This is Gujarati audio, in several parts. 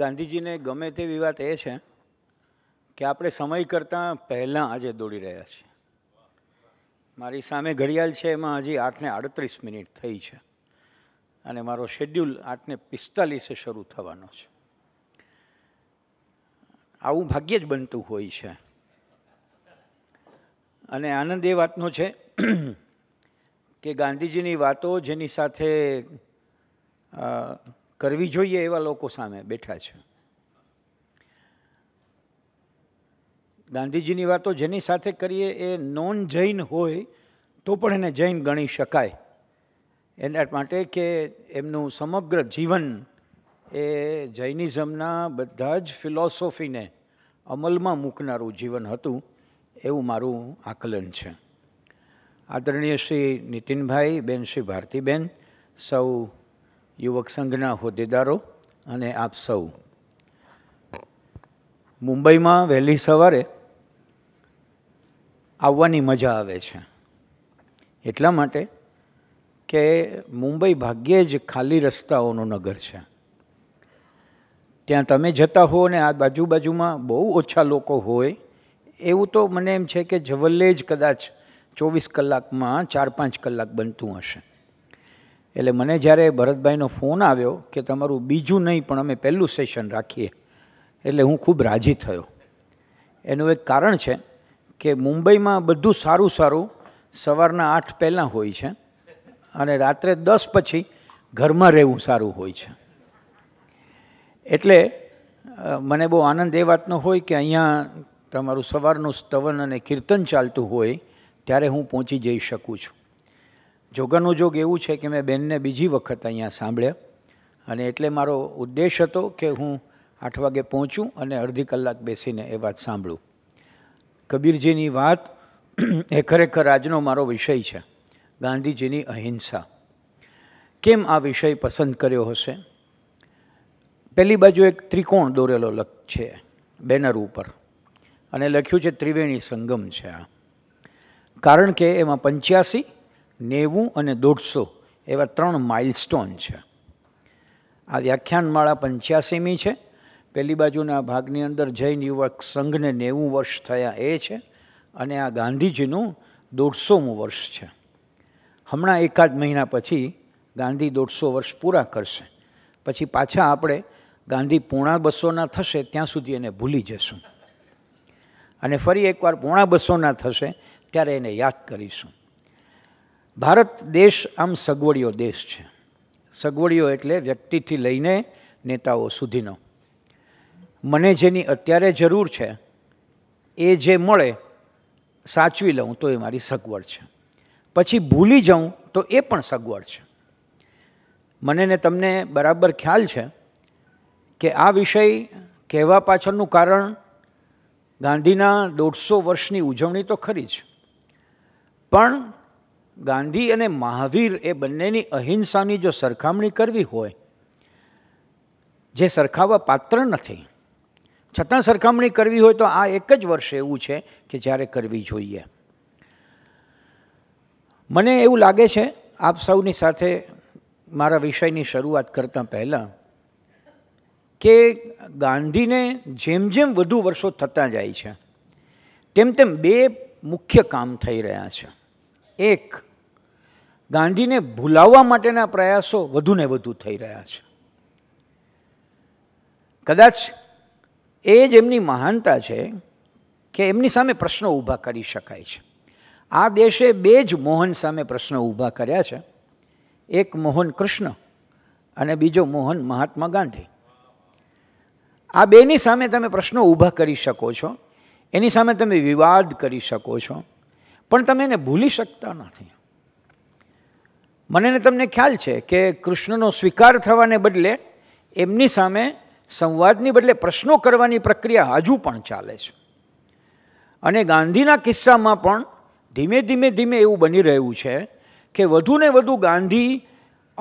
ગાંધીજીને ગમે તેવી વાત એ છે કે આપણે સમય કરતાં પહેલાં આજે દોડી રહ્યા છીએ મારી સામે ઘડિયાળ છે એમાં હજી આઠને આડત્રીસ મિનિટ થઈ છે અને મારો શેડ્યુલ આઠને પિસ્તાલીસે શરૂ થવાનો છે આવું ભાગ્યે જ બનતું હોય છે અને આનંદ એ વાતનો છે કે ગાંધીજીની વાતો જેની સાથે કરવી જોઈએ એવા લોકો સામે બેઠા છે ગાંધીજીની વાતો જેની સાથે કરીએ એ નોન જૈન હોય તો પણ એને જૈન ગણી શકાય એના માટે કે એમનું સમગ્ર જીવન એ જૈનિઝમના બધા જ ફિલોસોફીને અમલમાં મૂકનારું જીવન હતું એવું મારું આકલન છે આદરણીય શ્રી નીતિનભાઈ બેન શ્રી ભારતીબેન સૌ યુવક સંઘના હોદ્દેદારો અને આપ સૌ મુંબઈમાં વહેલી સવારે આવવાની મજા આવે છે એટલા માટે કે મુંબઈ ભાગ્યે જ ખાલી રસ્તાઓનું નગર છે ત્યાં તમે જતા હો ને આ બાજુબાજુમાં બહુ ઓછા લોકો હોય એવું તો મને એમ છે કે જવલ્લે જ કદાચ ચોવીસ કલાકમાં ચાર પાંચ કલાક બનતું હશે એટલે મને જ્યારે ભરતભાઈનો ફોન આવ્યો કે તમારું બીજું નહીં પણ અમે પહેલું સેશન રાખીએ એટલે હું ખૂબ રાજી થયો એનું એક કારણ છે કે મુંબઈમાં બધું સારું સારું સવારના આઠ પહેલાં હોય છે અને રાત્રે દસ પછી ઘરમાં રહેવું સારું હોય છે એટલે મને બહુ આનંદ એ વાતનો હોય કે અહીંયા તમારું સવારનું સ્તવન અને કીર્તન ચાલતું હોય ત્યારે હું પહોંચી જઈ શકું છું જોગનો જોગ એવું છે કે મેં બેનને બીજી વખત અહીંયા સાંભળ્યા અને એટલે મારો ઉદ્દેશ હતો કે હું આઠ વાગે પહોંચું અને અડધી કલાક બેસીને એ વાત સાંભળું કબીરજીની વાત એ ખરેખર આજનો મારો વિષય છે ગાંધીજીની અહિંસા કેમ આ વિષય પસંદ કર્યો હશે પહેલી બાજુ એક ત્રિકોણ દોરેલો લખ છે બેનર ઉપર અને લખ્યું છે ત્રિવેણી સંગમ છે આ કારણ કે એમાં પંચ્યાસી નેવું અને દોઢસો એવા ત્રણ માઇલસ્ટોન છે આ વ્યાખ્યાનમાળા પંચ્યાસીમી છે પહેલી બાજુના ભાગની અંદર જૈન યુવક સંઘને નેવું વર્ષ થયા એ છે અને આ ગાંધીજીનું દોઢસોમું વર્ષ છે હમણાં એકાદ મહિના પછી ગાંધી દોઢસો વર્ષ પૂરા કરશે પછી પાછા આપણે ગાંધી પોણા બસોના થશે ત્યાં સુધી એને ભૂલી જશું અને ફરી એકવાર પોણા બસોના થશે ત્યારે એને યાદ કરીશું ભારત દેશ આમ સગવડિયો દેશ છે સગવડિયો એટલે વ્યક્તિથી લઈને નેતાઓ સુધીનો મને જેની અત્યારે જરૂર છે એ જે મળે સાચવી લઉં તો એ મારી સગવડ છે પછી ભૂલી જાઉં તો એ પણ સગવડ છે મને ને તમને બરાબર ખ્યાલ છે કે આ વિષય કહેવા પાછળનું કારણ ગાંધીના દોઢસો વર્ષની ઉજવણી તો ખરી જ પણ ગાંધી અને મહાવીર એ બંનેની અહિંસાની જો સરખામણી કરવી હોય જે સરખાવા પાત્ર નથી છતાં સરખામણી કરવી હોય તો આ એક જ વર્ષ એવું છે કે જ્યારે કરવી જોઈએ મને એવું લાગે છે આપ સૌની સાથે મારા વિષયની શરૂઆત કરતાં પહેલાં કે ગાંધીને જેમ જેમ વધુ વર્ષો થતાં જાય છે તેમ તેમ બે મુખ્ય કામ થઈ રહ્યા છે એક ગાંધીને ભૂલાવવા માટેના પ્રયાસો વધુને વધુ થઈ રહ્યા છે કદાચ એ જ એમની મહાનતા છે કે એમની સામે પ્રશ્નો ઊભા કરી શકાય છે આ દેશે બે જ મોહન સામે પ્રશ્નો ઊભા કર્યા છે એક મોહન કૃષ્ણ અને બીજો મોહન મહાત્મા ગાંધી આ બેની સામે તમે પ્રશ્નો ઊભા કરી શકો છો એની સામે તમે વિવાદ કરી શકો છો પણ તમે એને ભૂલી શકતા નથી મને ને તમને ખ્યાલ છે કે કૃષ્ણનો સ્વીકાર થવાને બદલે એમની સામે સંવાદની બદલે પ્રશ્નો કરવાની પ્રક્રિયા હજુ પણ ચાલે છે અને ગાંધીના કિસ્સામાં પણ ધીમે ધીમે ધીમે એવું બની રહ્યું છે કે વધુને વધુ ગાંધી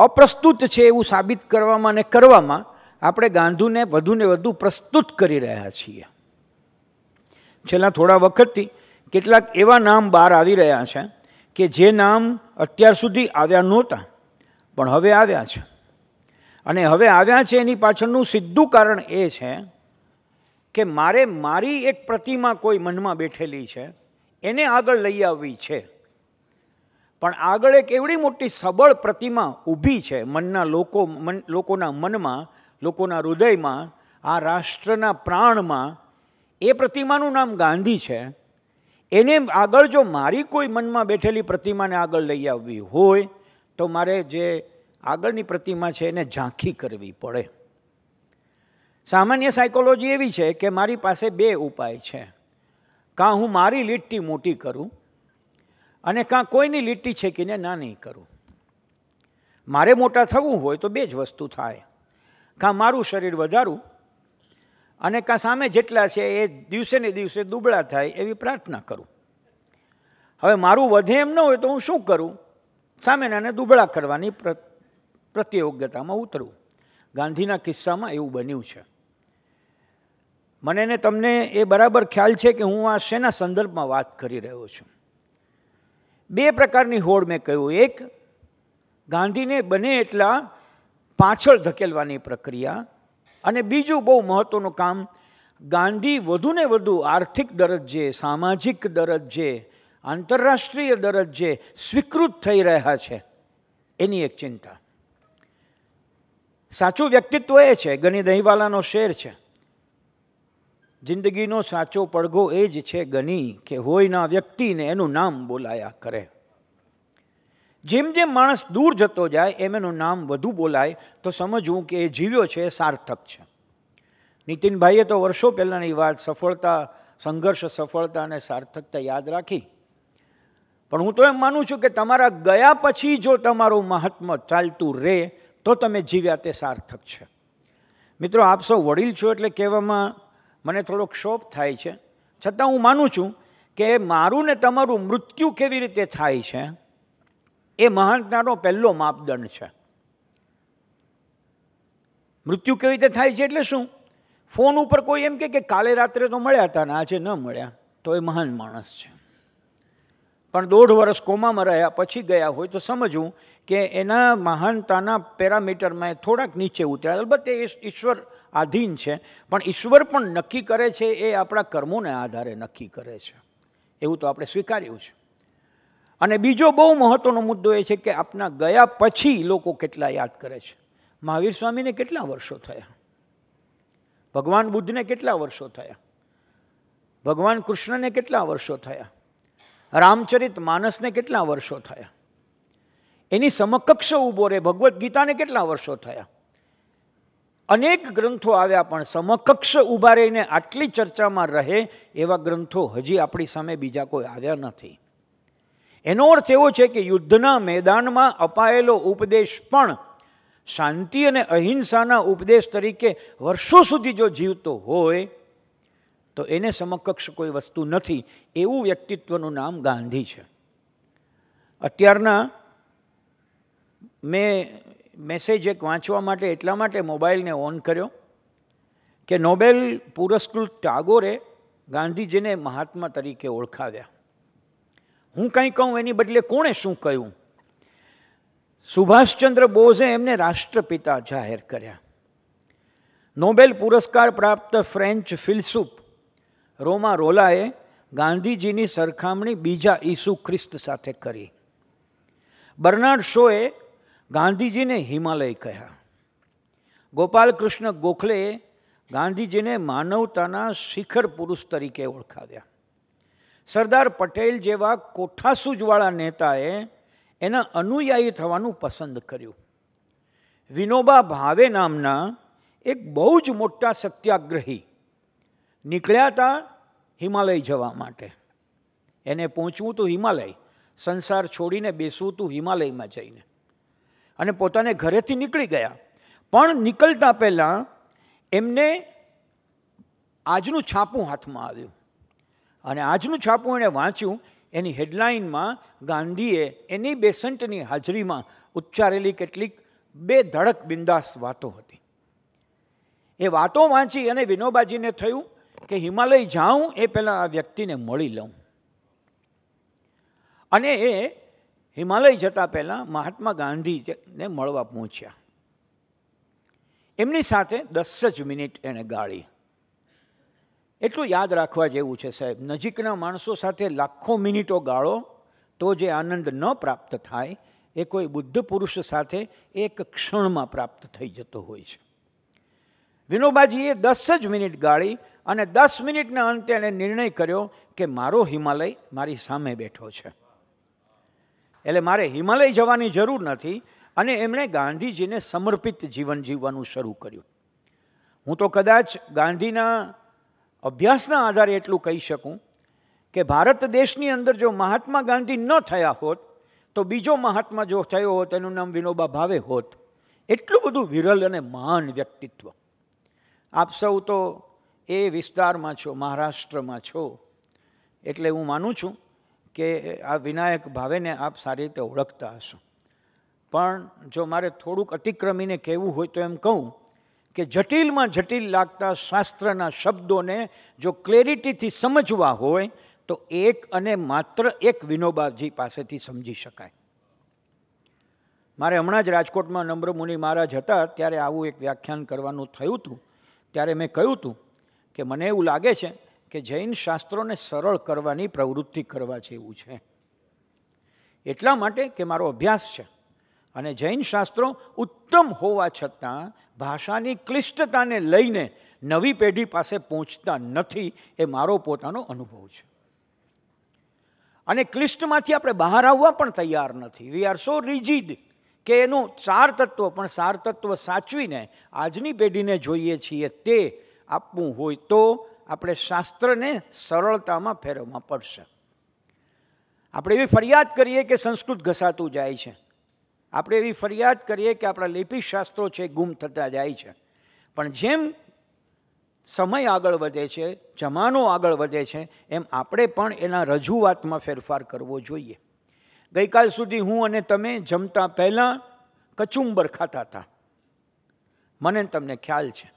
અપ્રસ્તુત છે એવું સાબિત કરવામાં ને કરવામાં આપણે ગાંધીને વધુને વધુ પ્રસ્તુત કરી રહ્યા છીએ છેલ્લા થોડા વખતથી કેટલાક એવા નામ બહાર આવી રહ્યા છે કે જે નામ અત્યાર સુધી આવ્યા નહોતા પણ હવે આવ્યા છે અને હવે આવ્યા છે એની પાછળનું સીધું કારણ એ છે કે મારે મારી એક પ્રતિમા કોઈ મનમાં બેઠેલી છે એને આગળ લઈ આવવી છે પણ આગળ એક એવડી મોટી સબળ પ્રતિમા ઊભી છે મનના લોકો મન લોકોના મનમાં લોકોના હૃદયમાં આ રાષ્ટ્રના પ્રાણમાં એ પ્રતિમાનું નામ ગાંધી છે એને આગળ જો મારી કોઈ મનમાં બેઠેલી પ્રતિમાને આગળ લઈ આવવી હોય તો મારે જે આગળની પ્રતિમા છે એને ઝાંખી કરવી પડે સામાન્ય સાયકોલોજી એવી છે કે મારી પાસે બે ઉપાય છે કાં હું મારી લીટી મોટી કરું અને કાં કોઈની લીટી છેકીને નાની કરું મારે મોટા થવું હોય તો બે જ વસ્તુ થાય કાં મારું શરીર વધારું અને કાં સામે જેટલા છે એ દિવસે ને દિવસે દુબળા થાય એવી પ્રાર્થના કરું હવે મારું વધે એમ ન હોય તો હું શું કરું સામેનાને દુબળા કરવાની પ્રતિયોગ્યતામાં ઉતરવું ગાંધીના કિસ્સામાં એવું બન્યું છે મને ને તમને એ બરાબર ખ્યાલ છે કે હું આ શેના સંદર્ભમાં વાત કરી રહ્યો છું બે પ્રકારની હોડ મેં કહ્યું એક ગાંધીને બને એટલા પાછળ ધકેલવાની પ્રક્રિયા અને બીજું બહુ મહત્ત્વનું કામ ગાંધી વધુને વધુ આર્થિક દરજ્જે સામાજિક દરજ્જે આંતરરાષ્ટ્રીય દરજ્જે સ્વીકૃત થઈ રહ્યા છે એની એક ચિંતા સાચું વ્યક્તિત્વ એ છે ગની દહીંવાલાનો શેર છે જિંદગીનો સાચો પડઘો એ જ છે ગની કે હોયના વ્યક્તિને એનું નામ બોલાયા કરે જેમ જેમ માણસ દૂર જતો જાય એમ એનું નામ વધુ બોલાય તો સમજવું કે એ જીવ્યો છે એ સાર્થક છે નીતિનભાઈએ તો વર્ષો પહેલાંની વાત સફળતા સંઘર્ષ સફળતા અને સાર્થકતા યાદ રાખી પણ હું તો એમ માનું છું કે તમારા ગયા પછી જો તમારું મહાત્મ ચાલતું રહે તો તમે જીવ્યા તે સાર્થક છે મિત્રો આપ સૌ વડીલ છો એટલે કહેવામાં મને થોડો ક્ષોભ થાય છે છતાં હું માનું છું કે મારું ને તમારું મૃત્યુ કેવી રીતે થાય છે એ મહાનતાનો પહેલો માપદંડ છે મૃત્યુ કેવી રીતે થાય છે એટલે શું ફોન ઉપર કોઈ એમ કે કાલે રાત્રે તો મળ્યા હતા ને આજે ન મળ્યા તો એ મહાન માણસ છે પણ દોઢ વર્ષ કોમામાં રહ્યા પછી ગયા હોય તો સમજવું કે એના મહાનતાના પેરામીટરમાં થોડાક નીચે ઉતર્યા અલબત્ત એ ઈશ્વર આધીન છે પણ ઈશ્વર પણ નક્કી કરે છે એ આપણા કર્મોને આધારે નક્કી કરે છે એવું તો આપણે સ્વીકાર્યું છે અને બીજો બહુ મહત્ત્વનો મુદ્દો એ છે કે આપના ગયા પછી લોકો કેટલા યાદ કરે છે મહાવીર સ્વામીને કેટલા વર્ષો થયા ભગવાન બુદ્ધને કેટલા વર્ષો થયા ભગવાન કૃષ્ણને કેટલા વર્ષો થયા રામચરિત માનસને કેટલા વર્ષો થયા એની સમકક્ષ ઊભો રહે ભગવદ્ ગીતાને કેટલા વર્ષો થયા અનેક ગ્રંથો આવ્યા પણ સમકક્ષ ઊભા રહીને આટલી ચર્ચામાં રહે એવા ગ્રંથો હજી આપણી સામે બીજા કોઈ આવ્યા નથી એનો અર્થ એવો છે કે યુદ્ધના મેદાનમાં અપાયેલો ઉપદેશ પણ શાંતિ અને અહિંસાના ઉપદેશ તરીકે વર્ષો સુધી જો જીવતો હોય તો એને સમકક્ષ કોઈ વસ્તુ નથી એવું વ્યક્તિત્વનું નામ ગાંધી છે અત્યારના મેં મેસેજ એક વાંચવા માટે એટલા માટે મોબાઈલને ઓન કર્યો કે નોબેલ પુરસ્કૃત ટાગોરે ગાંધીજીને મહાત્મા તરીકે ઓળખાવ્યા હું કંઈ કહું એની બદલે કોણે શું કહ્યું સુભાષચંદ્ર બોઝે એમને રાષ્ટ્રપિતા જાહેર કર્યા નોબેલ પુરસ્કાર પ્રાપ્ત ફ્રેન્ચ ફિલસુપ રોમા રોલાએ ગાંધીજીની સરખામણી બીજા ઈસુ ખ્રિસ્ત સાથે કરી બર્નાર્ડ શોએ ગાંધીજીને હિમાલય કહ્યા ગોપાલકૃષ્ણ ગોખલેએ ગાંધીજીને માનવતાના શિખર પુરુષ તરીકે ઓળખાવ્યા સરદાર પટેલ જેવા કોઠાસૂજવાળા નેતાએ એના અનુયાયી થવાનું પસંદ કર્યું વિનોબા ભાવે નામના એક બહુ જ મોટા સત્યાગ્રહી નીકળ્યા હતા હિમાલય જવા માટે એને પહોંચવું તો હિમાલય સંસાર છોડીને બેસવું તું હિમાલયમાં જઈને અને પોતાને ઘરેથી નીકળી ગયા પણ નીકળતા પહેલાં એમને આજનું છાપું હાથમાં આવ્યું અને આજનું છાપું એણે વાંચ્યું એની હેડલાઇનમાં ગાંધીએ એની બેસન્ટની હાજરીમાં ઉચ્ચારેલી કેટલીક બે ધડક બિંદાસ વાતો હતી એ વાતો વાંચી અને વિનોબાજીને થયું કે હિમાલય જાઉં એ પહેલાં આ વ્યક્તિને મળી લઉં અને એ હિમાલય જતા પહેલાં મહાત્મા ગાંધીને મળવા પહોંચ્યા એમની સાથે દસ જ મિનિટ એણે ગાળી એટલું યાદ રાખવા જેવું છે સાહેબ નજીકના માણસો સાથે લાખો મિનિટો ગાળો તો જે આનંદ ન પ્રાપ્ત થાય એ કોઈ બુદ્ધ પુરુષ સાથે એક ક્ષણમાં પ્રાપ્ત થઈ જતો હોય છે વિનોબાજીએ દસ જ મિનિટ ગાળી અને દસ મિનિટના અંતે એણે નિર્ણય કર્યો કે મારો હિમાલય મારી સામે બેઠો છે એટલે મારે હિમાલય જવાની જરૂર નથી અને એમણે ગાંધીજીને સમર્પિત જીવન જીવવાનું શરૂ કર્યું હું તો કદાચ ગાંધીના અભ્યાસના આધારે એટલું કહી શકું કે ભારત દેશની અંદર જો મહાત્મા ગાંધી ન થયા હોત તો બીજો મહાત્મા જો થયો હોત એનું નામ વિનોબા ભાવે હોત એટલું બધું વિરલ અને મહાન વ્યક્તિત્વ આપ સૌ તો એ વિસ્તારમાં છો મહારાષ્ટ્રમાં છો એટલે હું માનું છું કે આ વિનાયક ભાવેને આપ સારી રીતે ઓળખતા હશો પણ જો મારે થોડુંક અતિક્રમીને કહેવું હોય તો એમ કહું કે જટિલમાં જટિલ લાગતા શાસ્ત્રના શબ્દોને જો ક્લેરિટીથી સમજવા હોય તો એક અને માત્ર એક વિનોબાજી પાસેથી સમજી શકાય મારે હમણાં જ રાજકોટમાં નમ્ર મુનિ મહારાજ હતા ત્યારે આવું એક વ્યાખ્યાન કરવાનું થયું હતું ત્યારે મેં કહ્યું હતું કે મને એવું લાગે છે કે જૈન શાસ્ત્રોને સરળ કરવાની પ્રવૃત્તિ કરવા જેવું છે એટલા માટે કે મારો અભ્યાસ છે અને જૈન શાસ્ત્રો ઉત્તમ હોવા છતાં ભાષાની ક્લિષ્ટતાને લઈને નવી પેઢી પાસે પહોંચતા નથી એ મારો પોતાનો અનુભવ છે અને ક્લિષ્ટમાંથી આપણે બહાર આવવા પણ તૈયાર નથી વી આર સો રિજિડ કે એનું સાર તત્વ પણ સાર તત્વ સાચવીને આજની પેઢીને જોઈએ છીએ તે આપવું હોય તો આપણે શાસ્ત્રને સરળતામાં ફેરવવા પડશે આપણે એવી ફરિયાદ કરીએ કે સંસ્કૃત ઘસાતું જાય છે આપણે એવી ફરિયાદ કરીએ કે આપણા લિપિશાસ્ત્રો છે ગુમ થતા જાય છે પણ જેમ સમય આગળ વધે છે જમાનો આગળ વધે છે એમ આપણે પણ એના રજૂઆતમાં ફેરફાર કરવો જોઈએ ગઈકાલ સુધી હું અને તમે જમતા પહેલાં કચુંબર ખાતા હતા મને તમને ખ્યાલ છે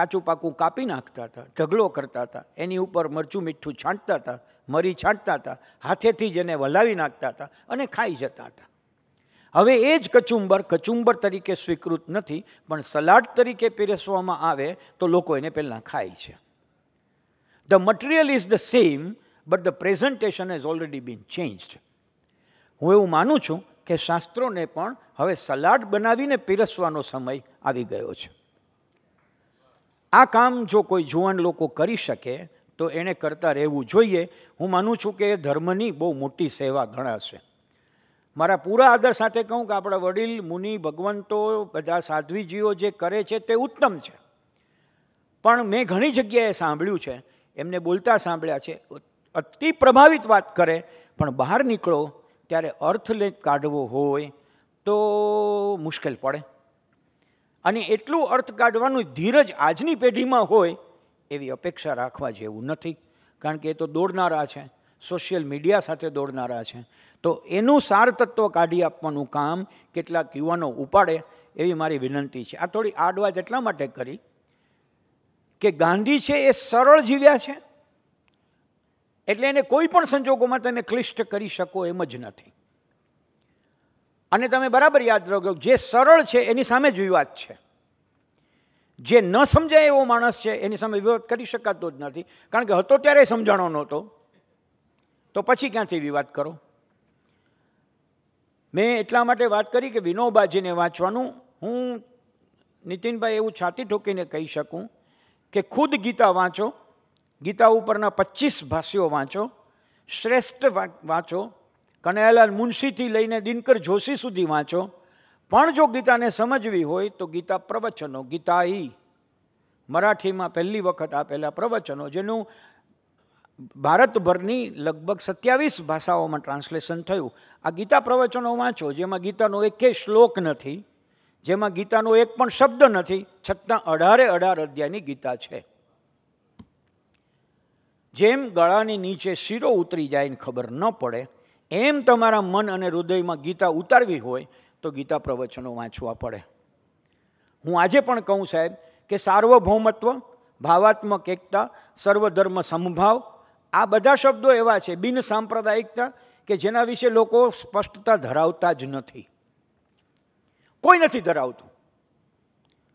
કાચું પાકું કાપી નાખતા હતા ઢગલો કરતા હતા એની ઉપર મરચું મીઠું છાંટતા હતા મરી છાંટતા હતા હાથેથી જ એને વલાવી નાખતા હતા અને ખાઈ જતા હતા હવે એ જ કચુંબર કચુંબર તરીકે સ્વીકૃત નથી પણ સલાડ તરીકે પીરસવામાં આવે તો લોકો એને પહેલાં ખાય છે the material is the same but the presentation has already been changed હું એવું માનું છું કે શાસ્ત્રોને પણ હવે સલાડ બનાવીને પીરસવાનો સમય આવી ગયો છે આ કામ જો કોઈ જુવાન લોકો કરી શકે તો એણે કરતાં રહેવું જોઈએ હું માનું છું કે એ ધર્મની બહુ મોટી સેવા ગણાશે મારા પૂરા આદર સાથે કહું કે આપણા વડીલ મુનિ ભગવંતો બધા સાધ્વીજીઓ જે કરે છે તે ઉત્તમ છે પણ મેં ઘણી જગ્યાએ સાંભળ્યું છે એમને બોલતા સાંભળ્યા છે અતિ પ્રભાવિત વાત કરે પણ બહાર નીકળો ત્યારે અર્થ લે કાઢવો હોય તો મુશ્કેલ પડે અને એટલું અર્થ કાઢવાનું ધીરજ આજની પેઢીમાં હોય એવી અપેક્ષા રાખવા જેવું નથી કારણ કે એ તો દોડનારા છે સોશિયલ મીડિયા સાથે દોડનારા છે તો એનું સાર તત્વ કાઢી આપવાનું કામ કેટલાક યુવાનો ઉપાડે એવી મારી વિનંતી છે આ થોડી આડવાજ એટલા માટે કરી કે ગાંધી છે એ સરળ જીવ્યા છે એટલે એને કોઈ પણ સંજોગોમાં તમે ક્લિષ્ટ કરી શકો એમ જ નથી અને તમે બરાબર યાદ રાખો જે સરળ છે એની સામે જ વિવાદ છે જે ન સમજાય એવો માણસ છે એની સામે વિવાદ કરી શકાતો જ નથી કારણ કે હતો ત્યારે સમજાણો નહોતો તો પછી ક્યાંથી વિવાદ કરો મેં એટલા માટે વાત કરી કે વિનોબાજીને વાંચવાનું હું નીતિનભાઈ એવું છાતી ઠોકીને કહી શકું કે ખુદ ગીતા વાંચો ગીતા ઉપરના પચીસ ભાષ્યો વાંચો શ્રેષ્ઠ વાંચો કનૈયાલાલ મુનશીથી લઈને દિનકર જોશી સુધી વાંચો પણ જો ગીતાને સમજવી હોય તો ગીતા પ્રવચનો ગીતા ઈ મરાઠીમાં પહેલી વખત આપેલા પ્રવચનો જેનું ભારતભરની લગભગ સત્યાવીસ ભાષાઓમાં ટ્રાન્સલેશન થયું આ ગીતા પ્રવચનો વાંચો જેમાં ગીતાનો એકે શ્લોક નથી જેમાં ગીતાનો એક પણ શબ્દ નથી છતાં અઢારે અઢાર અધ્યાયની ગીતા છે જેમ ગળાની નીચે શીરો ઉતરી જાય ને ખબર ન પડે એમ તમારા મન અને હૃદયમાં ગીતા ઉતારવી હોય તો ગીતા પ્રવચનો વાંચવા પડે હું આજે પણ કહું સાહેબ કે સાર્વભૌમત્વ ભાવાત્મક એકતા સર્વધર્મ સમભાવ આ બધા શબ્દો એવા છે બિન સાંપ્રદાયિકતા કે જેના વિશે લોકો સ્પષ્ટતા ધરાવતા જ નથી કોઈ નથી ધરાવતું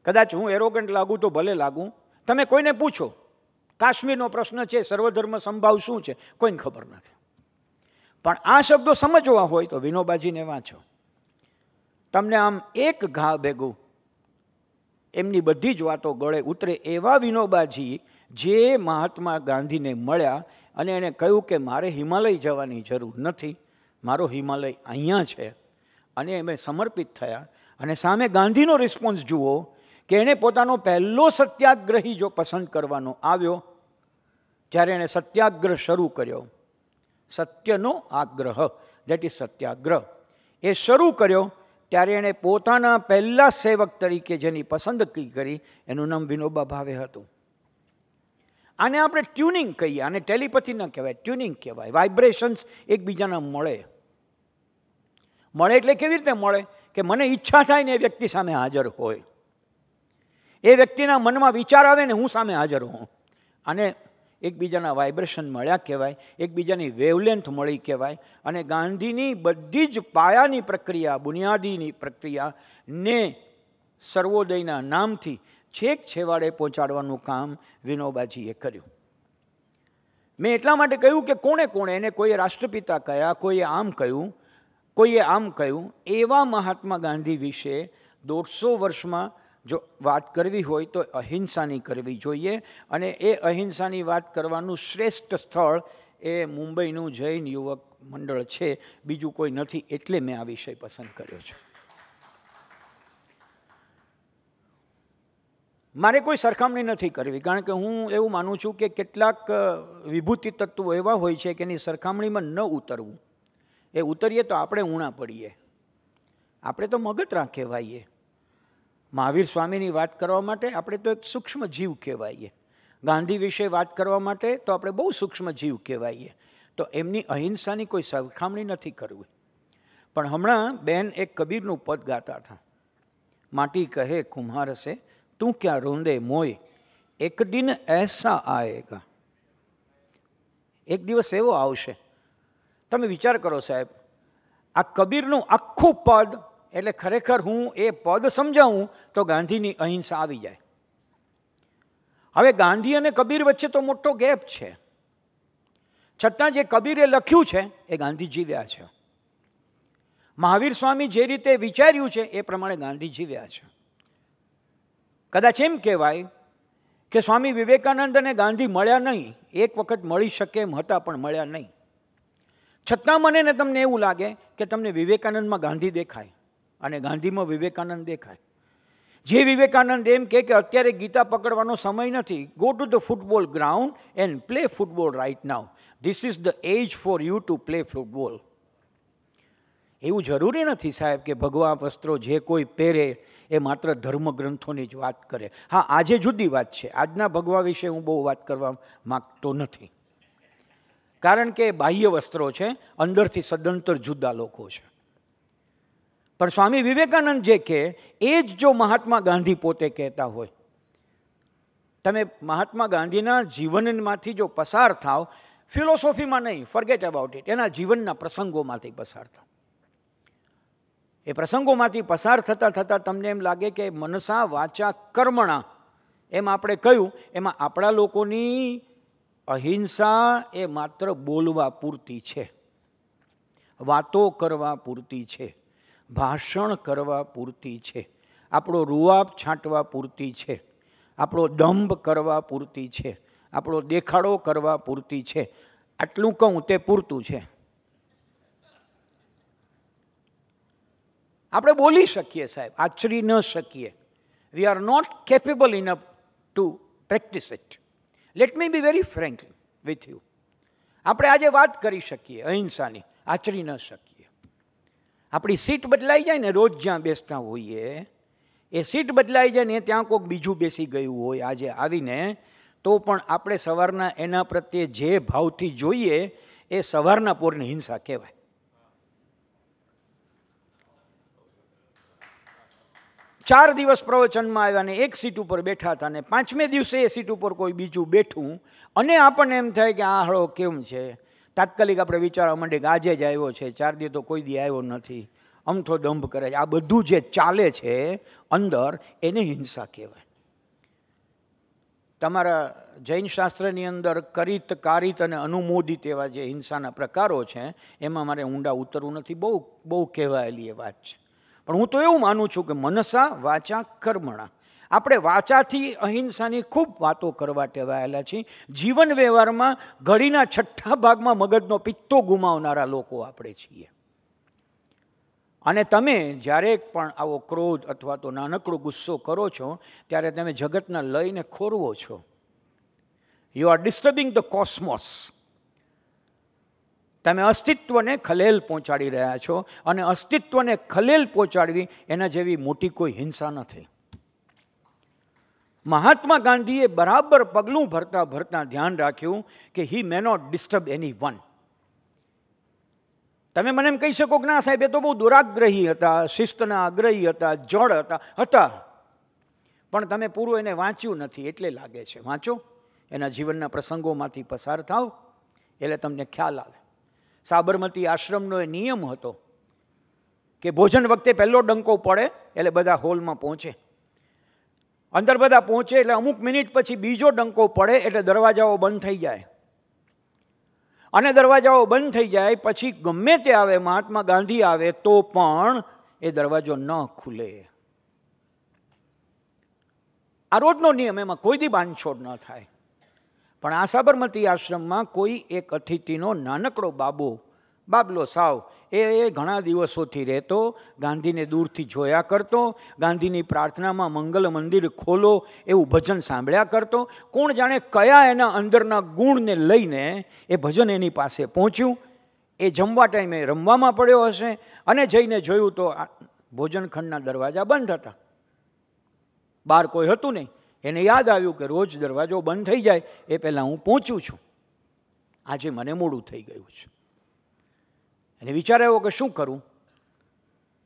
કદાચ હું એરોગન્ટ લાગું તો ભલે લાગું તમે કોઈને પૂછો કાશ્મીરનો પ્રશ્ન છે સર્વધર્મ સંભાવ શું છે કોઈને ખબર નથી પણ આ શબ્દો સમજવા હોય તો વિનોબાજીને વાંચો તમને આમ એક ઘા ભેગું એમની બધી જ વાતો ગળે ઉતરે એવા વિનોબાજી જે મહાત્મા ગાંધીને મળ્યા અને એણે કહ્યું કે મારે હિમાલય જવાની જરૂર નથી મારો હિમાલય અહીંયા છે અને એમે સમર્પિત થયા અને સામે ગાંધીનો રિસ્પોન્સ જુઓ કે એણે પોતાનો પહેલો સત્યાગ્રહી જો પસંદ કરવાનો આવ્યો જ્યારે એણે સત્યાગ્રહ શરૂ કર્યો સત્યનો આગ્રહ દેટ ઇઝ સત્યાગ્રહ એ શરૂ કર્યો ત્યારે એણે પોતાના પહેલા સેવક તરીકે જેની પસંદગી કરી એનું નામ વિનોબા ભાવે હતું આને આપણે ટ્યુનિંગ કહીએ આને ટેલિપથી ન કહેવાય ટ્યુનિંગ કહેવાય વાઇબ્રેશન્સ એકબીજાને મળે મળે એટલે કેવી રીતે મળે કે મને ઈચ્છા થાય ને એ વ્યક્તિ સામે હાજર હોય એ વ્યક્તિના મનમાં વિચાર આવે ને હું સામે હાજર હોઉં અને એકબીજાના વાઇબ્રેશન મળ્યા કહેવાય એકબીજાની વેવલેન્થ મળી કહેવાય અને ગાંધીની બધી જ પાયાની પ્રક્રિયા બુનિયાદીની પ્રક્રિયાને સર્વોદયના નામથી છેક છેવાડે પહોંચાડવાનું કામ વિનોબાજીએ કર્યું મેં એટલા માટે કહ્યું કે કોણે કોણે એને કોઈએ રાષ્ટ્રપિતા કયા કોઈએ આમ કહ્યું કોઈએ આમ કહ્યું એવા મહાત્મા ગાંધી વિશે દોઢસો વર્ષમાં જો વાત કરવી હોય તો અહિંસાની કરવી જોઈએ અને એ અહિંસાની વાત કરવાનું શ્રેષ્ઠ સ્થળ એ મુંબઈનું જૈન યુવક મંડળ છે બીજું કોઈ નથી એટલે મેં આ વિષય પસંદ કર્યો છે મારે કોઈ સરખામણી નથી કરવી કારણ કે હું એવું માનું છું કે કેટલાક વિભૂતિ તત્વો એવા હોય છે કે એની સરખામણીમાં ન ઉતરવું એ ઉતરીએ તો આપણે ઊણા પડીએ આપણે તો મગત કહેવાઈએ મહાવીર સ્વામીની વાત કરવા માટે આપણે તો એક સૂક્ષ્મ જીવ કહેવાઈએ ગાંધી વિશે વાત કરવા માટે તો આપણે બહુ સૂક્ષ્મ જીવ કહેવાઈએ તો એમની અહિંસાની કોઈ સરખામણી નથી કરવી પણ હમણાં બેન એક કબીરનું પદ ગાતા હતા માટી કહે કુમ્હાર હશે તું ક્યાં रोंदे મોય એક દિન એસા આએગા એક દિવસ એવો આવશે તમે વિચાર કરો સાહેબ આ કબીરનું આખું પદ એટલે ખરેખર હું એ પદ સમજાવું તો ગાંધીની અહિંસા આવી જાય હવે ગાંધી અને કબીર વચ્ચે તો મોટો ગેપ છે છતાં જે કબીરે લખ્યું છે એ ગાંધી જીવ્યા છે મહાવીર સ્વામી જે રીતે વિચાર્યું છે એ પ્રમાણે ગાંધી જીવ્યા છે કદાચ એમ કહેવાય કે સ્વામી વિવેકાનંદ અને ગાંધી મળ્યા નહીં એક વખત મળી શકે એમ હતા પણ મળ્યા નહીં છતાં મને ને તમને એવું લાગે કે તમને વિવેકાનંદમાં ગાંધી દેખાય અને ગાંધીમાં વિવેકાનંદ દેખાય જે વિવેકાનંદ એમ કે અત્યારે ગીતા પકડવાનો સમય નથી go to the football ground and play football right now this is the age for you to play football એવું જરૂરી નથી સાહેબ કે ભગવા વસ્ત્રો જે કોઈ પહેરે એ માત્ર ધર્મગ્રંથોની જ વાત કરે હા આજે જુદી વાત છે આજના ભગવા વિશે હું બહુ વાત કરવા માગતો નથી કારણ કે બાહ્ય વસ્ત્રો છે અંદરથી સદંતર જુદા લોકો છે પણ સ્વામી વિવેકાનંદ જે કહે એ જ જો મહાત્મા ગાંધી પોતે કહેતા હોય તમે મહાત્મા ગાંધીના જીવનમાંથી જો પસાર થાવ ફિલોસોફીમાં નહીં ફર્ગેટ અબાઉટ ઇટ એના જીવનના પ્રસંગોમાંથી પસાર થાવ એ પ્રસંગોમાંથી પસાર થતાં થતાં તમને એમ લાગે કે મનસા વાચા કર્મણા એમ આપણે કહ્યું એમાં આપણા લોકોની અહિંસા એ માત્ર બોલવા પૂરતી છે વાતો કરવા પૂરતી છે ભાષણ કરવા પૂરતી છે આપણો રૂઆબ છાંટવા પૂરતી છે આપણો દંભ કરવા પૂરતી છે આપણો દેખાડો કરવા પૂરતી છે આટલું કહું તે પૂરતું છે આપણે બોલી શકીએ સાહેબ આચરી ન શકીએ we are not capable enough to practise it let me be very frank with you આપણે આજે વાત કરી શકીએ અહિંસાની આચરી ન શકીએ આપણી સીટ બદલાઈ જાય ને રોજ જ્યાં બેસતા હોઈએ એ સીટ બદલાઈ જાય ને ત્યાં કોઈક બીજું બેસી ગયું હોય આજે આવીને તો પણ આપણે સવારના એના પ્રત્યે જે ભાવથી જોઈએ એ સવારના પૂરની હિંસા કહેવાય ચાર દિવસ પ્રવચનમાં આવ્યા ને એક સીટ ઉપર બેઠા હતા ને પાંચમે દિવસે એ સીટ ઉપર કોઈ બીજું બેઠું અને આપણને એમ થાય કે આ હળો કેમ છે તાત્કાલિક આપણે વિચારવા માંડીએ કે આજે જ આવ્યો છે ચાર દી તો કોઈ દી આવ્યો નથી અમથો દંભ કરે છે આ બધું જે ચાલે છે અંદર એને હિંસા કહેવાય તમારા જૈન શાસ્ત્રની અંદર કરિત કારિત અને અનુમોદિત એવા જે હિંસાના પ્રકારો છે એમાં મારે ઊંડા ઉતરવું નથી બહુ બહુ કહેવાયેલી એ વાત છે પણ હું તો એવું માનું છું કે મનસા વાચા કર્મણા આપણે વાચાથી અહિંસાની ખૂબ વાતો કરવા ટેવાયેલા છીએ જીવન વ્યવહારમાં ઘડીના છઠ્ઠા ભાગમાં મગજનો પિત્તો ગુમાવનારા લોકો આપણે છીએ અને તમે જ્યારે પણ આવો ક્રોધ અથવા તો નાનકડો ગુસ્સો કરો છો ત્યારે તમે જગતના લઈને ખોરવો છો you are disturbing the cosmos તમે અસ્તિત્વને ખલેલ પહોંચાડી રહ્યા છો અને અસ્તિત્વને ખલેલ પહોંચાડવી એના જેવી મોટી કોઈ હિંસા નથી મહાત્મા ગાંધીએ બરાબર પગલું ભરતા ભરતા ધ્યાન રાખ્યું કે he may not disturb anyone તમે મને એમ કહી શકો કે ના સાહેબ એ તો બહુ દુરાગ્રહી હતા શિસ્તના આગ્રહી હતા જળ હતા હતા પણ તમે પૂરું એને વાંચ્યું નથી એટલે લાગે છે વાંચો એના જીવનના પ્રસંગોમાંથી પસાર થાવ એટલે તમને ખ્યાલ આવે સાબરમતી આશ્રમનો એ નિયમ હતો કે ભોજન વખતે પહેલો ડંકો પડે એટલે બધા હોલમાં પહોંચે અંદર બધા પહોંચે એટલે અમુક મિનિટ પછી બીજો ડંકો પડે એટલે દરવાજાઓ બંધ થઈ જાય અને દરવાજાઓ બંધ થઈ જાય પછી ગમે તે આવે મહાત્મા ગાંધી આવે તો પણ એ દરવાજો ન ખુલે આ રોજનો નિયમ એમાં કોઈ દી બાંધછોડ ન થાય પણ આ સાબરમતી આશ્રમમાં કોઈ એક અતિથિનો નાનકડો બાબો બાબલો સાવ એ ઘણા દિવસોથી રહેતો ગાંધીને દૂરથી જોયા કરતો ગાંધીની પ્રાર્થનામાં મંગલ મંદિર ખોલો એવું ભજન સાંભળ્યા કરતો કોણ જાણે કયા એના અંદરના ગુણને લઈને એ ભજન એની પાસે પહોંચ્યું એ જમવા ટાઈમે રમવામાં પડ્યો હશે અને જઈને જોયું તો ભોજનખંડના દરવાજા બંધ હતા બહાર કોઈ હતું નહીં એને યાદ આવ્યું કે રોજ દરવાજો બંધ થઈ જાય એ પહેલાં હું પહોંચું છું આજે મને મોડું થઈ ગયું છે એને વિચાર આવ્યો કે શું કરું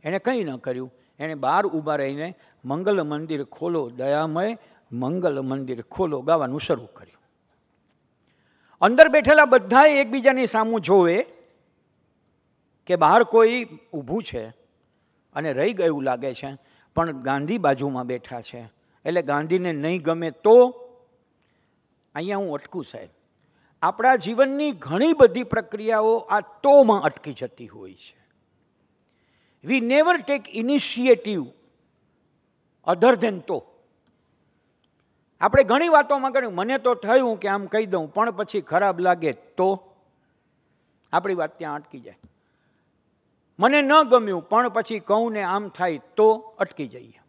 એણે કંઈ ન કર્યું એણે બહાર ઊભા રહીને મંગલ મંદિર ખોલો દયામય મંગલ મંદિર ખોલો ગાવાનું શરૂ કર્યું અંદર બેઠેલા બધાએ એકબીજાની સામું જોવે કે બહાર કોઈ ઊભું છે અને રહી ગયું લાગે છે પણ ગાંધી બાજુમાં બેઠા છે એટલે ગાંધીને નહીં ગમે તો અહીંયા હું અટકું સાહેબ આપણા જીવનની ઘણી બધી પ્રક્રિયાઓ આ તોમાં અટકી જતી હોય છે we never take initiative other than તો આપણે ઘણી વાતોમાં કર્યું મને તો થયું કે આમ કહી દઉં પણ પછી ખરાબ લાગે તો આપણી વાત ત્યાં અટકી જાય મને ન ગમ્યું પણ પછી કહું ને આમ થાય તો અટકી જઈએ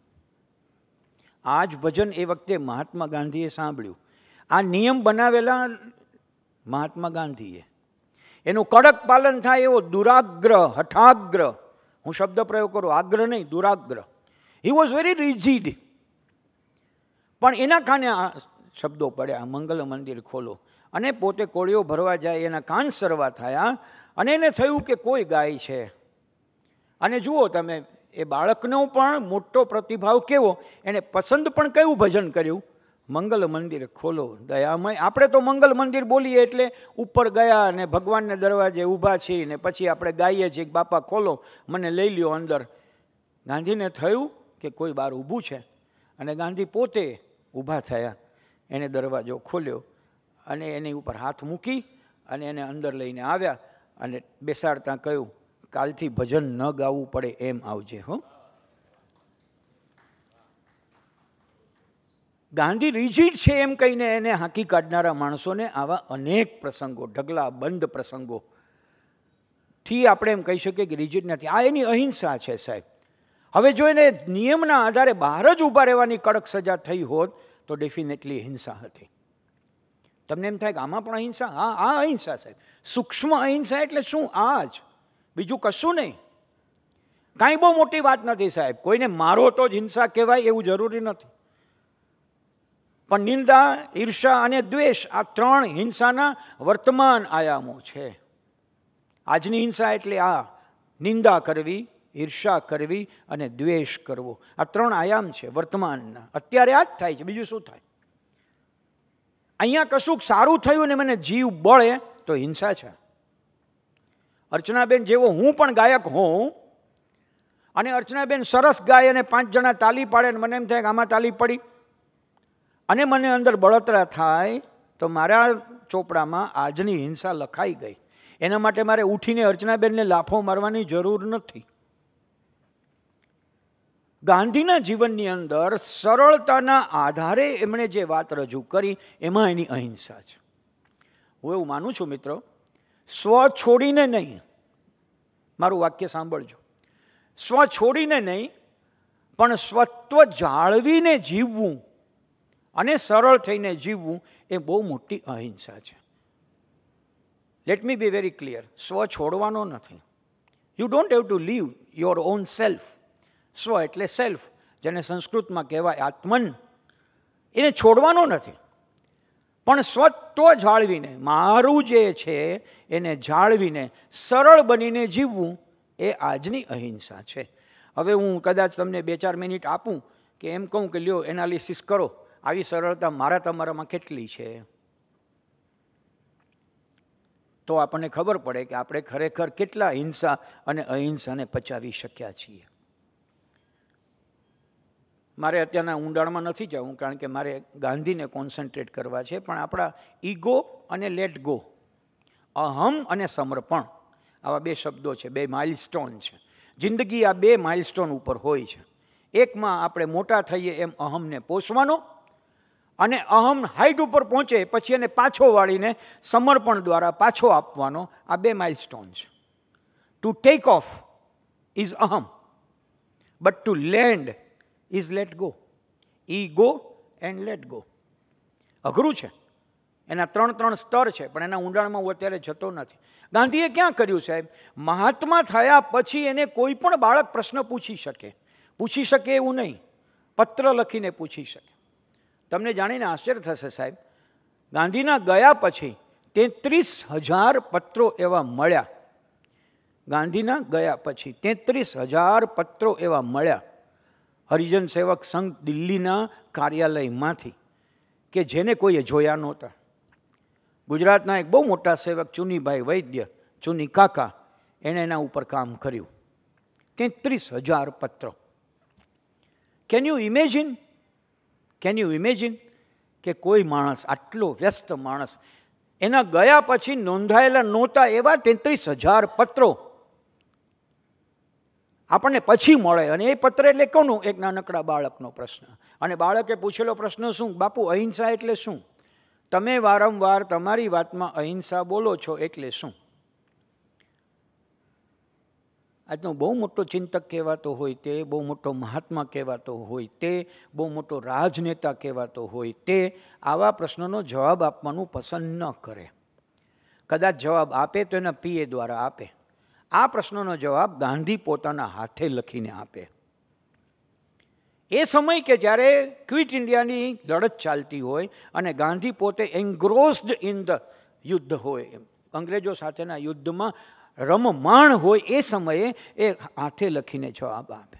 આ જ ભજન એ વખતે મહાત્મા ગાંધીએ સાંભળ્યું આ નિયમ બનાવેલા મહાત્મા ગાંધીએ એનું કડક પાલન થાય એવો દુરાગ્રહ હઠાગ્રહ હું શબ્દ પ્રયોગ કરું આગ્રહ નહીં દુરાગ્રહ હી વોઝ વેરી રિઝિડ પણ એના કાને આ શબ્દો પડ્યા મંગલ મંદિર ખોલો અને પોતે કોળીઓ ભરવા જાય એના કાન સરવા થયા અને એને થયું કે કોઈ ગાય છે અને જુઓ તમે એ બાળકનો પણ મોટો પ્રતિભાવ કેવો એણે પસંદ પણ કયું ભજન કર્યું મંગલ મંદિર ખોલો દયામય આપણે તો મંગલ મંદિર બોલીએ એટલે ઉપર ગયા અને ભગવાનને દરવાજે ઊભા છીએ ને પછી આપણે ગાઈએ છીએ કે બાપા ખોલો મને લઈ લ્યો અંદર ગાંધીને થયું કે કોઈ બહાર ઊભું છે અને ગાંધી પોતે ઊભા થયા એને દરવાજો ખોલ્યો અને એની ઉપર હાથ મૂકી અને એને અંદર લઈને આવ્યા અને બેસાડતા કહ્યું કાલથી ભજન ન ગાવું પડે એમ આવજે હો ગાંધી રિજિટ છે એમ કહીને એને હાંકી કાઢનારા માણસોને આવા અનેક પ્રસંગો ઢગલા બંધ પ્રસંગો થી આપણે એમ કહી શકીએ કે રિજિટ નથી આ એની અહિંસા છે સાહેબ હવે જો એને નિયમના આધારે બહાર જ ઊભા રહેવાની કડક સજા થઈ હોત તો ડેફિનેટલી હિંસા હતી તમને એમ થાય કે આમાં પણ અહિંસા હા આ અહિંસા સાહેબ સૂક્ષ્મ અહિંસા એટલે શું આ જ બીજું કશું નહીં કાંઈ બહુ મોટી વાત નથી સાહેબ કોઈને મારો તો જ હિંસા કહેવાય એવું જરૂરી નથી પણ નિંદા ઈર્ષા અને દ્વેષ આ ત્રણ હિંસાના વર્તમાન આયામો છે આજની હિંસા એટલે આ નિંદા કરવી ઈર્ષા કરવી અને દ્વેષ કરવો આ ત્રણ આયામ છે વર્તમાનના અત્યારે આ જ થાય છે બીજું શું થાય અહીંયા કશુંક સારું થયું ને મને જીવ બળે તો હિંસા છે અર્ચનાબેન જેવો હું પણ ગાયક હોઉં અને અર્ચનાબેન સરસ ગાય અને પાંચ જણા તાલી પાડે અને મને એમ થાય કે આમાં તાલી પડી અને મને અંદર બળતરા થાય તો મારા ચોપડામાં આજની હિંસા લખાઈ ગઈ એના માટે મારે ઉઠીને અર્ચનાબેનને લાફો મારવાની જરૂર નથી ગાંધીના જીવનની અંદર સરળતાના આધારે એમણે જે વાત રજૂ કરી એમાં એની અહિંસા છે હું એવું માનું છું મિત્રો સ્વ છોડીને નહીં મારું વાક્ય સાંભળજો સ્વ છોડીને નહીં પણ સ્વત્વ જાળવીને જીવવું અને સરળ થઈને જીવવું એ બહુ મોટી અહિંસા છે let me be very clear સ્વ છોડવાનો નથી you don't have to leave your own self સ્વ એટલે સેલ્ફ જેને સંસ્કૃતમાં કહેવાય આત્મન એને છોડવાનો નથી પણ સ્વત્વ જાળવીને મારું જે છે એને જાળવીને સરળ બનીને જીવવું એ આજની અહિંસા છે હવે હું કદાચ તમને બે ચાર મિનિટ આપું કે એમ કહું કે લ્યો એનાલિસિસ કરો આવી સરળતા મારા તમારામાં કેટલી છે તો આપણને ખબર પડે કે આપણે ખરેખર કેટલા હિંસા અને અહિંસાને પચાવી શક્યા છીએ મારે અત્યારના ઊંડાણમાં નથી જવું કારણ કે મારે ગાંધીને કોન્સન્ટ્રેટ કરવા છે પણ આપણા ઈગો અને લેટ ગો અહમ અને સમર્પણ આવા બે શબ્દો છે બે માઇલસ્ટોન છે જિંદગી આ બે માઇલસ્ટોન ઉપર હોય છે એકમાં આપણે મોટા થઈએ એમ અહમને પોષવાનો અને અહમ હાઇટ ઉપર પહોંચે પછી એને પાછો વાળીને સમર્પણ દ્વારા પાછો આપવાનો આ બે માઇલસ્ટોન છે ટુ ટેક ઓફ ઇઝ અહમ but to land is let go ego and let go અઘરું છે એના ત્રણ ત્રણ સ્તર છે પણ એના ઊંડાણમાં હું અત્યારે જતો નથી ગાંધીએ ક્યાં કર્યું સાહેબ મહાત્મા થયા પછી એને કોઈ પણ બાળક પ્રશ્ન પૂછી શકે પૂછી શકે એવું નહીં પત્ર લખીને પૂછી શકે તમને જાણીને આશ્ચર્ય થશે સાહેબ ગાંધીના ગયા પછી તેત્રીસ હજાર પત્રો એવા મળ્યા ગાંધીના ગયા પછી તેત્રીસ હજાર પત્રો એવા મળ્યા હરિજન સેવક સંઘ દિલ્હીના કાર્યાલયમાંથી કે જેને કોઈએ જોયા નહોતા ગુજરાતના એક બહુ મોટા સેવક ચુનીભાઈ વૈદ્ય ચુની કાકા એણે એના ઉપર કામ કર્યું તેત્રીસ હજાર પત્રો can you imagine can you imagine કે કોઈ માણસ આટલો વ્યસ્ત માણસ એના ગયા પછી નોંધાયેલા નહોતા એવા તેત્રીસ હજાર પત્રો આપણને પછી મળે અને એ પત્ર એટલે કોનું એક નાનકડા બાળકનો પ્રશ્ન અને બાળકે પૂછેલો પ્રશ્ન શું બાપુ અહિંસા એટલે શું તમે વારંવાર તમારી વાતમાં અહિંસા બોલો છો એટલે શું આજનો બહુ મોટો ચિંતક કહેવાતો હોય તે બહુ મોટો મહાત્મા કહેવાતો હોય તે બહુ મોટો રાજનેતા કહેવાતો હોય તે આવા પ્રશ્નનો જવાબ આપવાનું પસંદ ન કરે કદાચ જવાબ આપે તો એના પીએ દ્વારા આપે આ પ્રશ્નનો જવાબ ગાંધી પોતાના હાથે લખીને આપે એ સમય કે જ્યારે ક્વિટ ઇન્ડિયાની લડત ચાલતી હોય અને ગાંધી પોતે એન્ગ્રોસ્ડ ઇન ધ યુદ્ધ હોય અંગ્રેજો સાથેના યુદ્ધમાં રમમાણ હોય એ સમયે એ હાથે લખીને જવાબ આપે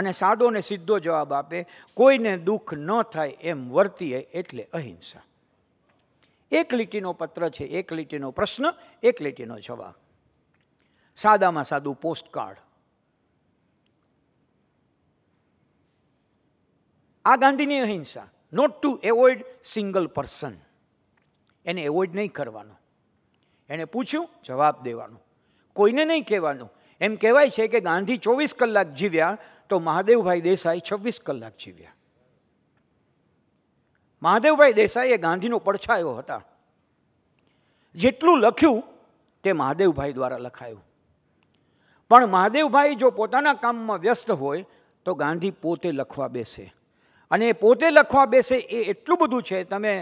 અને સાદોને સીધો જવાબ આપે કોઈને દુઃખ ન થાય એમ વર્તીએ એટલે અહિંસા એક લીટીનો પત્ર છે એક લીટીનો પ્રશ્ન એક લીટીનો જવાબ સાદામાં સાદું પોસ્ટકાર્ડ આ ગાંધીની અહિંસા not to avoid single person એને એવોઇડ નહીં કરવાનો એણે પૂછ્યું જવાબ દેવાનો કોઈને નહીં કહેવાનું એમ કહેવાય છે કે ગાંધી ચોવીસ કલાક જીવ્યા તો મહાદેવભાઈ દેસાઈ છવ્વીસ કલાક જીવ્યા મહાદેવભાઈ દેસાઈએ ગાંધીનો પડછાયો હતા જેટલું લખ્યું તે મહાદેવભાઈ દ્વારા લખાયું પણ મહાદેવભાઈ જો પોતાના કામમાં વ્યસ્ત હોય તો ગાંધી પોતે લખવા બેસે અને પોતે લખવા બેસે એ એટલું બધું છે તમે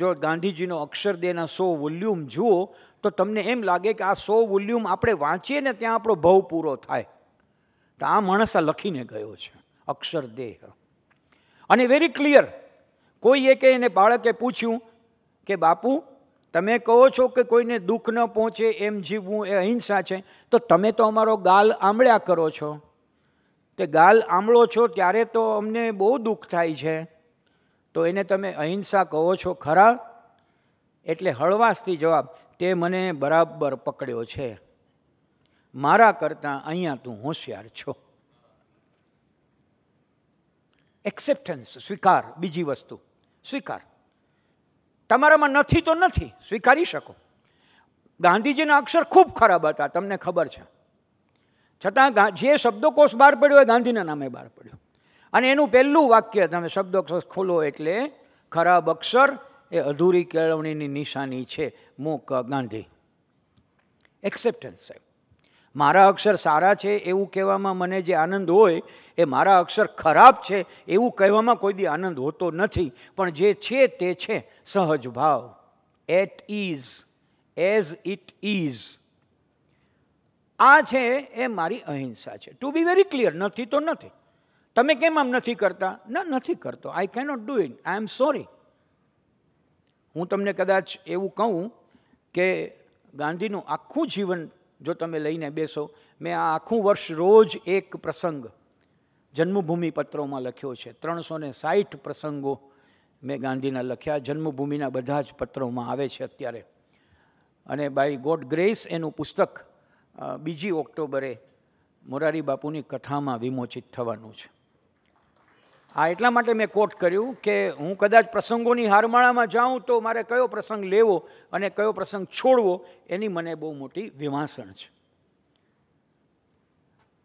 જો ગાંધીજીનો અક્ષરદેના સો વોલ્યુમ જુઓ તો તમને એમ લાગે કે આ સો વોલ્યુમ આપણે વાંચીએ ને ત્યાં આપણો ભવ પૂરો થાય તો આ માણસ આ લખીને ગયો છે અક્ષરદેહ અને વેરી ક્લિયર કોઈ એકે એને બાળકે પૂછ્યું કે બાપુ તમે કહો છો કે કોઈને દુઃખ ન પહોંચે એમ જીવવું એ અહિંસા છે તો તમે તો અમારો ગાલ આંબળ્યા કરો છો તે ગાલ આંબળો છો ત્યારે તો અમને બહુ દુઃખ થાય છે તો એને તમે અહિંસા કહો છો ખરા એટલે હળવાશથી જવાબ તે મને બરાબર પકડ્યો છે મારા કરતાં અહીંયા તું હોશિયાર છો એક્સેપ્ટન્સ સ્વીકાર બીજી વસ્તુ સ્વીકાર તમારામાં નથી તો નથી સ્વીકારી શકો ગાંધીજીના અક્ષર ખૂબ ખરાબ હતા તમને ખબર છે છતાં જે શબ્દકોશ બહાર પડ્યો એ ગાંધીના નામે બહાર પડ્યો અને એનું પહેલું વાક્ય તમે શબ્દકોશ ખોલો એટલે ખરાબ અક્ષર એ અધૂરી કેળવણીની નિશાની છે મૂક ગાંધી એક્સેપ્ટન્સ સાહેબ મારા અક્ષર સારા છે એવું કહેવામાં મને જે આનંદ હોય એ મારા અક્ષર ખરાબ છે એવું કહેવામાં કોઈ દી આનંદ હોતો નથી પણ જે છે તે છે સહજ ભાવ it is as it is આ છે એ મારી અહિંસા છે ટુ બી વેરી ક્લિયર નથી તો નથી તમે કેમ આમ નથી કરતા ના નથી કરતો I cannot do it I am sorry હું તમને કદાચ એવું કહું કે ગાંધીનું આખું જીવન જો તમે લઈને બેસો મેં આ આખું વર્ષ રોજ એક પ્રસંગ જન્મભૂમિ પત્રોમાં લખ્યો છે ત્રણસો ને સાઠ પ્રસંગો મેં ગાંધીના લખ્યા જન્મભૂમિના બધા જ પત્રોમાં આવે છે અત્યારે અને બાય ગોડ ગ્રેસ એનું પુસ્તક બીજી ઓક્ટોબરે મોરારી બાપુની કથામાં વિમોચિત થવાનું છે આ એટલા માટે મેં કોટ કર્યું કે હું કદાચ પ્રસંગોની હારમાળામાં જાઉં તો મારે કયો પ્રસંગ લેવો અને કયો પ્રસંગ છોડવો એની મને બહુ મોટી વિમાસણ છે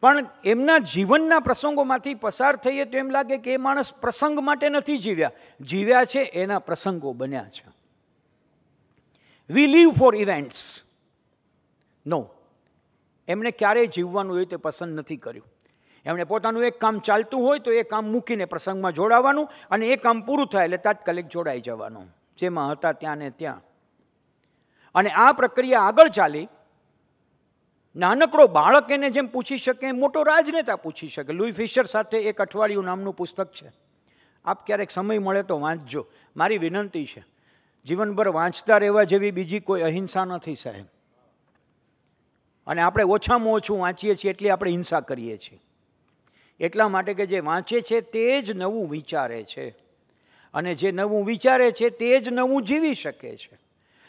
પણ એમના જીવનના પ્રસંગોમાંથી પસાર થઈએ તો એમ લાગે કે એ માણસ પ્રસંગ માટે નથી જીવ્યા જીવ્યા છે એના પ્રસંગો બન્યા છે વી લીવ ફોર ઇવેન્ટ્સ નો એમણે ક્યારેય જીવવાનું હોય તે પસંદ નથી કર્યું એમણે પોતાનું એક કામ ચાલતું હોય તો એ કામ મૂકીને પ્રસંગમાં જોડાવાનું અને એ કામ પૂરું થાય એટલે તાત્કાલિક જોડાઈ જવાનું જેમાં હતા ત્યાં ને ત્યાં અને આ પ્રક્રિયા આગળ ચાલી નાનકડો બાળક એને જેમ પૂછી શકે મોટો રાજનેતા પૂછી શકે લુઈ ફિશર સાથે એક અઠવાડિયું નામનું પુસ્તક છે આપ ક્યારેક સમય મળે તો વાંચજો મારી વિનંતી છે જીવનભર વાંચતા રહેવા જેવી બીજી કોઈ અહિંસા નથી સાહેબ અને આપણે ઓછામાં ઓછું વાંચીએ છીએ એટલે આપણે હિંસા કરીએ છીએ એટલા માટે કે જે વાંચે છે તે જ નવું વિચારે છે અને જે નવું વિચારે છે તે જ નવું જીવી શકે છે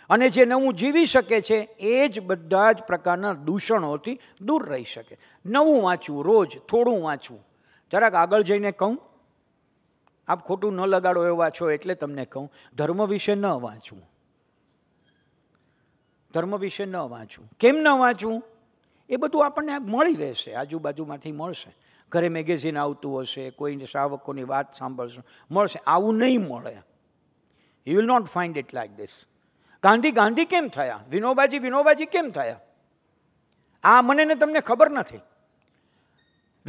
અને જે નવું જીવી શકે છે એ જ બધા જ પ્રકારના દૂષણોથી દૂર રહી શકે નવું વાંચવું રોજ થોડું વાંચવું જરાક આગળ જઈને કહું આપ ખોટું ન લગાડો એવા વાંચો એટલે તમને કહું ધર્મ વિશે ન વાંચવું ધર્મ વિશે ન વાંચવું કેમ ન વાંચવું એ બધું આપણને મળી રહેશે આજુબાજુમાંથી મળશે ઘરે મેગેઝિન આવતું હશે કોઈને શ્રાવકોની વાત સાંભળશો મળશે આવું નહીં મળે you will not find it like this Gandhi Gandhi કેમ થયા વિનોબાજી વિનોબાજી કેમ થયા આ મને ને તમને ખબર નથી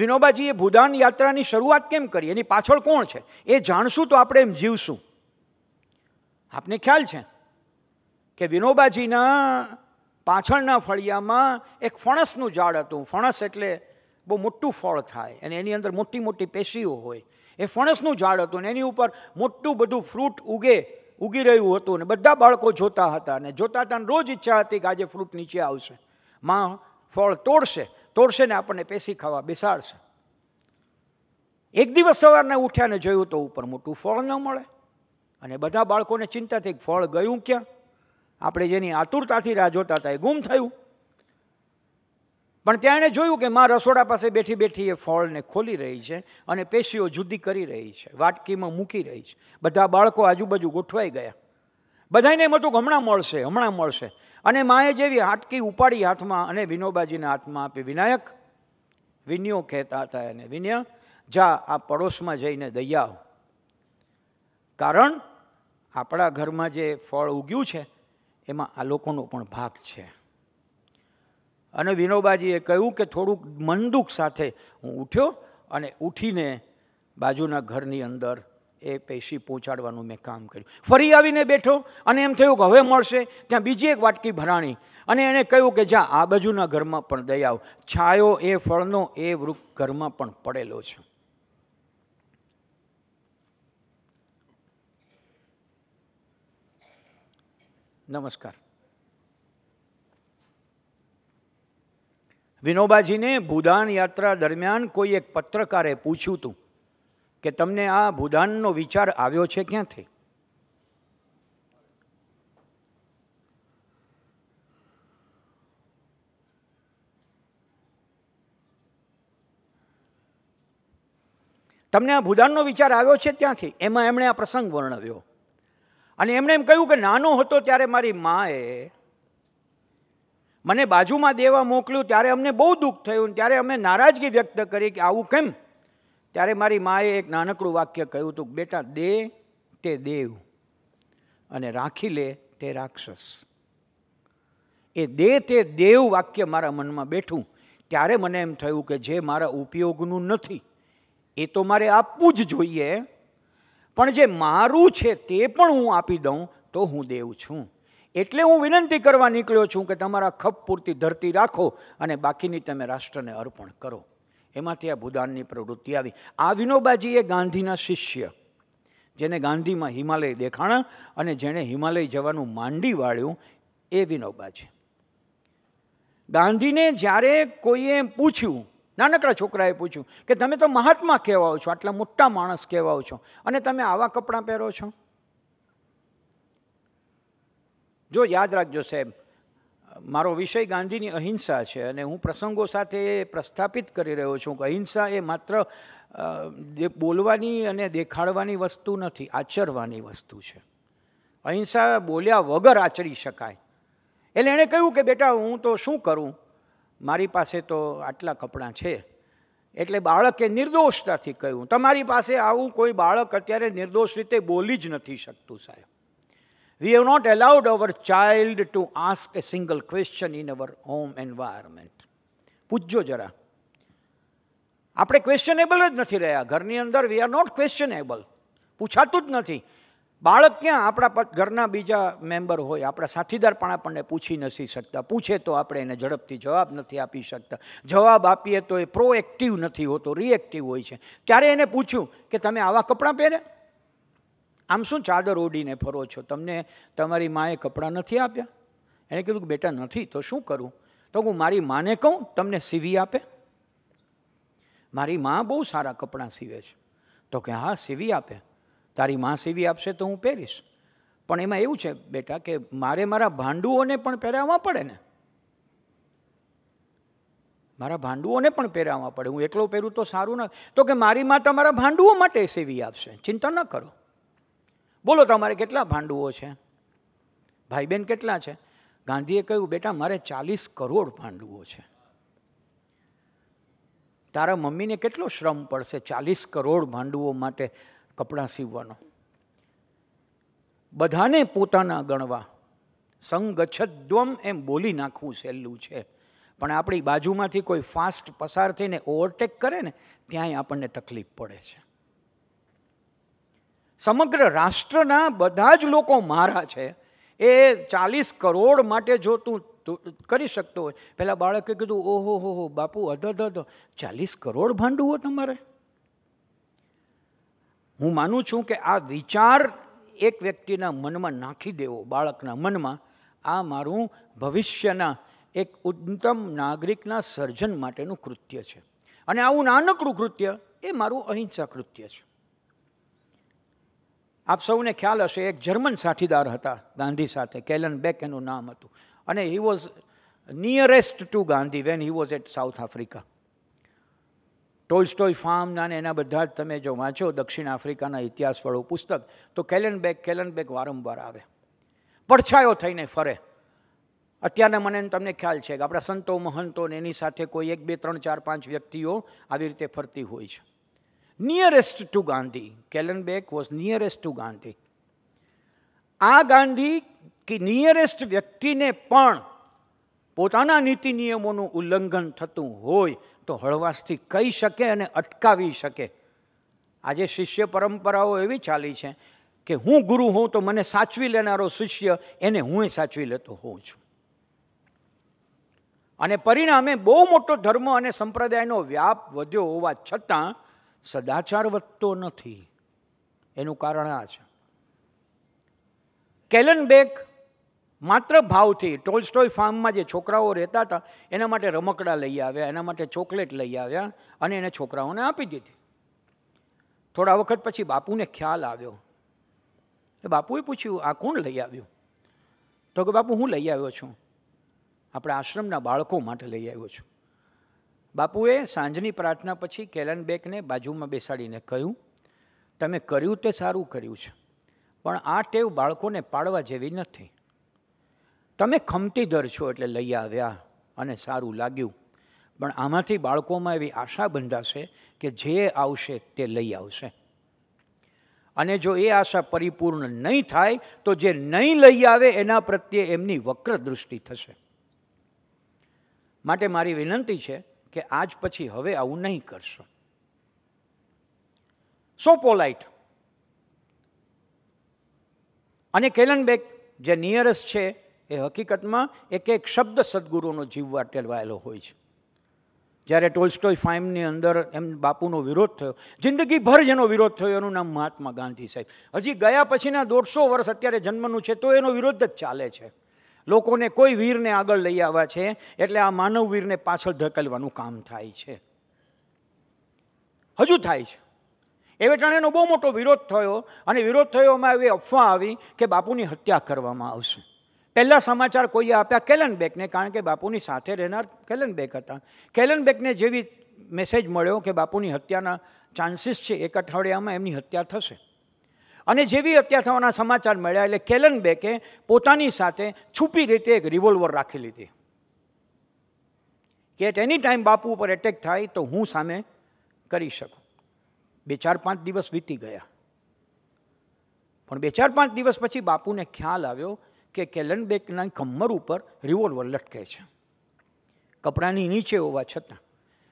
વિનોબાજીએ ભૂદાન યાત્રાની શરૂઆત કેમ કરી એની પાછળ કોણ છે એ જાણશું તો આપણે એમ જીવશું આપને ખ્યાલ છે કે વિનોબાજીના પાછળના ફળિયામાં એક ફણસનું ઝાડ હતું ફણસ એટલે બહુ મોટું ફળ થાય અને એની અંદર મોટી મોટી પેશીઓ હોય એ ફણસનું ઝાડ હતું ને એની ઉપર મોટું બધું ફ્રૂટ ઉગે ઉગી રહ્યું હતું ને બધા બાળકો જોતા હતા અને જોતા હતા રોજ ઈચ્છા હતી કે આજે ફ્રૂટ નીચે આવશે માં ફળ તોડશે તોડશે ને આપણને પેશી ખાવા બેસાડશે એક દિવસ સવારને ઉઠ્યા ને જોયું તો ઉપર મોટું ફળ ન મળે અને બધા બાળકોને ચિંતા થઈ ફળ ગયું ક્યાં આપણે જેની આતુરતાથી રાહ જોતા હતા એ ગુમ થયું પણ ત્યાં એણે જોયું કે મા રસોડા પાસે બેઠી બેઠી એ ફળને ખોલી રહી છે અને પેશીઓ જુદી કરી રહી છે વાટકીમાં મૂકી રહી છે બધા બાળકો આજુબાજુ ગોઠવાઈ ગયા બધાને એમ હતું હમણાં મળશે હમણાં મળશે અને માએ જેવી હાટકી ઉપાડી હાથમાં અને વિનોબાજીના હાથમાં આપી વિનાયક વિનિયો કહેતા હતા એને વિનય જા આ પડોશમાં જઈને દઈ આવ કારણ આપણા ઘરમાં જે ફળ ઉગ્યું છે એમાં આ લોકોનો પણ ભાગ છે અને વિનોબાજીએ કહ્યું કે થોડુંક મંદુક સાથે હું ઉઠ્યો અને ઉઠીને બાજુના ઘરની અંદર એ પૈસી પહોંચાડવાનું મેં કામ કર્યું ફરી આવીને બેઠો અને એમ થયું કે હવે મળશે ત્યાં બીજી એક વાટકી ભરાણી અને એણે કહ્યું કે જ્યાં આ બાજુના ઘરમાં પણ દઈ આવ છાયો એ ફળનો એ વૃક્ષ ઘરમાં પણ પડેલો છે નમસ્કાર વિનોબાજીને ભૂદાન યાત્રા દરમિયાન કોઈ એક પત્રકારે પૂછ્યું હતું કે તમને આ ભૂદાનનો વિચાર આવ્યો છે ક્યાંથી તમને આ ભૂદાનનો વિચાર આવ્યો છે ત્યાંથી એમાં એમણે આ પ્રસંગ વર્ણવ્યો અને એમણે એમ કહ્યું કે નાનો હતો ત્યારે મારી માએ મને બાજુમાં દેવા મોકલ્યું ત્યારે અમને બહુ દુઃખ થયું ત્યારે અમે નારાજગી વ્યક્ત કરી કે આવું કેમ ત્યારે મારી માએ એક નાનકડું વાક્ય કહ્યું હતું બેટા દે તે દેવ અને રાખી લે તે રાક્ષસ એ દે તે દેવ વાક્ય મારા મનમાં બેઠું ત્યારે મને એમ થયું કે જે મારા ઉપયોગનું નથી એ તો મારે આપવું જ જોઈએ પણ જે મારું છે તે પણ હું આપી દઉં તો હું દેવ છું એટલે હું વિનંતી કરવા નીકળ્યો છું કે તમારા ખપ પૂરતી ધરતી રાખો અને બાકીની તમે રાષ્ટ્રને અર્પણ કરો એમાંથી આ ભૂદાનની પ્રવૃત્તિ આવી આ વિનોબાજી એ ગાંધીના શિષ્ય જેને ગાંધીમાં હિમાલય દેખાણા અને જેણે હિમાલય જવાનું માંડી વાળ્યું એ વિનોબા છે ગાંધીને જ્યારે કોઈએ પૂછ્યું નાનકડા છોકરાએ પૂછ્યું કે તમે તો મહાત્મા કહેવાઓ છો આટલા મોટા માણસ કહેવાઓ છો અને તમે આવા કપડાં પહેરો છો જો યાદ રાખજો સાહેબ મારો વિષય ગાંધીની અહિંસા છે અને હું પ્રસંગો સાથે પ્રસ્થાપિત કરી રહ્યો છું કે અહિંસા એ માત્ર બોલવાની અને દેખાડવાની વસ્તુ નથી આચરવાની વસ્તુ છે અહિંસા બોલ્યા વગર આચરી શકાય એટલે એણે કહ્યું કે બેટા હું તો શું કરું મારી પાસે તો આટલા કપડાં છે એટલે બાળકે નિર્દોષતાથી કહ્યું તમારી પાસે આવું કોઈ બાળક અત્યારે નિર્દોષ રીતે બોલી જ નથી શકતું સાહેબ We have not allowed our child to ask a single question in our home environment. પૂછજો જરા આપણે ક્વેશ્ચનેબલ જ નથી રહ્યા ઘરની અંદર વી આર નોટ ક્વેશ્ચનેબલ પૂછાતું જ નથી બાળક ક્યાં આપણા ઘરના બીજા મેમ્બર હોય આપણા સાથીદાર પણ આપણને પૂછી નથી શકતા પૂછે તો આપણે એને ઝડપથી જવાબ નથી આપી શકતા જવાબ આપીએ તો એ પ્રોએક્ટિવ નથી હોતો રિએક્ટિવ હોય છે ત્યારે એને પૂછ્યું કે તમે આવા કપડાં પહેર્યા આમ શું ચાદર ઓઢીને ફરો છો તમને તમારી માએ કપડાં નથી આપ્યા એણે કીધું કે બેટા નથી તો શું કરું તો હું મારી માને કહું તમને સીવી આપે મારી મા બહુ સારા કપડાં સીવે છે તો કે હા સીવી આપે તારી મા સીવી આપશે તો હું પહેરીશ પણ એમાં એવું છે બેટા કે મારે મારા ભાંડુઓને પણ પહેરાવવા પડે ને મારા ભાંડુઓને પણ પહેરાવવા પડે હું એકલો પહેરું તો સારું ન તો કે મારી મા તમારા ભાંડુઓ માટે સેવી આપશે ચિંતા ન કરો બોલો તમારે કેટલા ભાંડુઓ છે ભાઈ બહેન કેટલા છે ગાંધીએ કહ્યું બેટા મારે ચાલીસ કરોડ ભાંડુઓ છે તારા મમ્મીને કેટલો શ્રમ પડશે ચાલીસ કરોડ ભાંડુઓ માટે કપડાં સીવવાનો બધાને પોતાના ગણવા સંગછદ્વમ એમ બોલી નાખવું સહેલું છે પણ આપણી બાજુમાંથી કોઈ ફાસ્ટ પસાર થઈને ઓવરટેક કરે ને ત્યાંય આપણને તકલીફ પડે છે સમગ્ર રાષ્ટ્રના બધા જ લોકો મારા છે એ ચાલીસ કરોડ માટે જો તું કરી શકતો હોય પહેલાં બાળકે કીધું ઓહો હો હો બાપુ અધ અધ અધો ચાલીસ કરોડ ભાંડવું તમારે હું માનું છું કે આ વિચાર એક વ્યક્તિના મનમાં નાખી દેવો બાળકના મનમાં આ મારું ભવિષ્યના એક ઉત્તમ નાગરિકના સર્જન માટેનું કૃત્ય છે અને આવું નાનકડું કૃત્ય એ મારું અહિંસા કૃત્ય છે આપ સૌને ખ્યાલ હશે એક જર્મન સાથીદાર હતા ગાંધી સાથે કેલન બેક એનું નામ હતું અને he was nearest to Gandhi when he was at South Africa Tolstoy farm ને એના બધા જ તમે જો વાંચો દક્ષિણ આફ્રિકાના ઇતિહાસવાળું પુસ્તક તો કેલન બેક કેલન બેક વારંવાર આવે પડછાયો થઈને ફરે અત્યારના મને તમને ખ્યાલ છે કે આપણા સંતો મહંતો ને એની સાથે કોઈ એક બે ત્રણ ચાર પાંચ વ્યક્તિઓ આવી રીતે ફરતી હોય છે nearest to Gandhi Kallenbach was nearest to Gandhi આ ગાંધી કે નિયરેસ્ટ વ્યક્તિને પણ પોતાના નીતિ નિયમોનું ઉલ્લંઘન થતું હોય તો હળવાશથી કહી શકે અને અટકાવી શકે આજે શિષ્ય પરંપરાઓ એવી ચાલી છે કે હું ગુરુ હોઉં તો મને સાચવી લેનારો શિષ્ય એને હું સાચવી લેતો હોઉં છું અને પરિણામે બહુ મોટો ધર્મ અને સંપ્રદાયનો વ્યાપ વધ્યો હોવા છતાં સદાચાર વધતો નથી એનું કારણ આ છે કેલન કેલનબેક માત્ર ભાવથી ટોલસ્ટોય ફાર્મમાં જે છોકરાઓ રહેતા હતા એના માટે રમકડા લઈ આવ્યા એના માટે ચોકલેટ લઈ આવ્યા અને એને છોકરાઓને આપી દીધી થોડા વખત પછી બાપુને ખ્યાલ આવ્યો એ બાપુએ પૂછ્યું આ કોણ લઈ આવ્યું તો કે બાપુ હું લઈ આવ્યો છું આપણા આશ્રમના બાળકો માટે લઈ આવ્યો છું બાપુએ સાંજની પ્રાર્થના પછી કેલન કેલનબેકને બાજુમાં બેસાડીને કહ્યું તમે કર્યું તે સારું કર્યું છે પણ આ ટેવ બાળકોને પાડવા જેવી નથી તમે ખમતીદર છો એટલે લઈ આવ્યા અને સારું લાગ્યું પણ આમાંથી બાળકોમાં એવી આશા બંધાશે કે જે આવશે તે લઈ આવશે અને જો એ આશા પરિપૂર્ણ નહીં થાય તો જે નહીં લઈ આવે એના પ્રત્યે એમની વક્ર દૃષ્ટિ થશે માટે મારી વિનંતી છે કે આજ પછી હવે આવું નહીં કરશો સો પોલાઇટ અને કેલનબેગ જે નિયરેસ્ટ છે એ હકીકતમાં એક એક શબ્દ સદગુરુનો જીવવા ટેલવાયેલો હોય છે જ્યારે ટોલ્સ્ટોય ફાઇમની અંદર એમ બાપુનો વિરોધ થયો જિંદગીભર જેનો વિરોધ થયો એનું નામ મહાત્મા ગાંધી સાહેબ હજી ગયા પછીના દોઢસો વર્ષ અત્યારે જન્મનું છે તો એનો વિરોધ જ ચાલે છે લોકોને કોઈ વીરને આગળ લઈ આવ્યા છે એટલે આ માનવ વીરને પાછળ ધકેલવાનું કામ થાય છે હજુ થાય છે એવે ટાણેનો બહુ મોટો વિરોધ થયો અને વિરોધ થયો એમાં એવી અફવા આવી કે બાપુની હત્યા કરવામાં આવશે પહેલાં સમાચાર કોઈએ આપ્યા કેલનબેકને કારણ કે બાપુની સાથે રહેનાર કેલનબેક હતા કેલનબેકને જેવી મેસેજ મળ્યો કે બાપુની હત્યાના ચાન્સીસ છે એક અઠવાડિયામાં એમની હત્યા થશે અને જેવી હત્યા થવાના સમાચાર મળ્યા એટલે કેલન બેકે પોતાની સાથે છુપી રીતે એક રિવોલ્વર રાખી લીધી કે એટ એની ટાઈમ બાપુ ઉપર એટેક થાય તો હું સામે કરી શકું બે ચાર પાંચ દિવસ વીતી ગયા પણ બે ચાર પાંચ દિવસ પછી બાપુને ખ્યાલ આવ્યો કે કેલન બેકના કમર ઉપર રિવોલ્વર લટકે છે કપડાની નીચે હોવા છતાં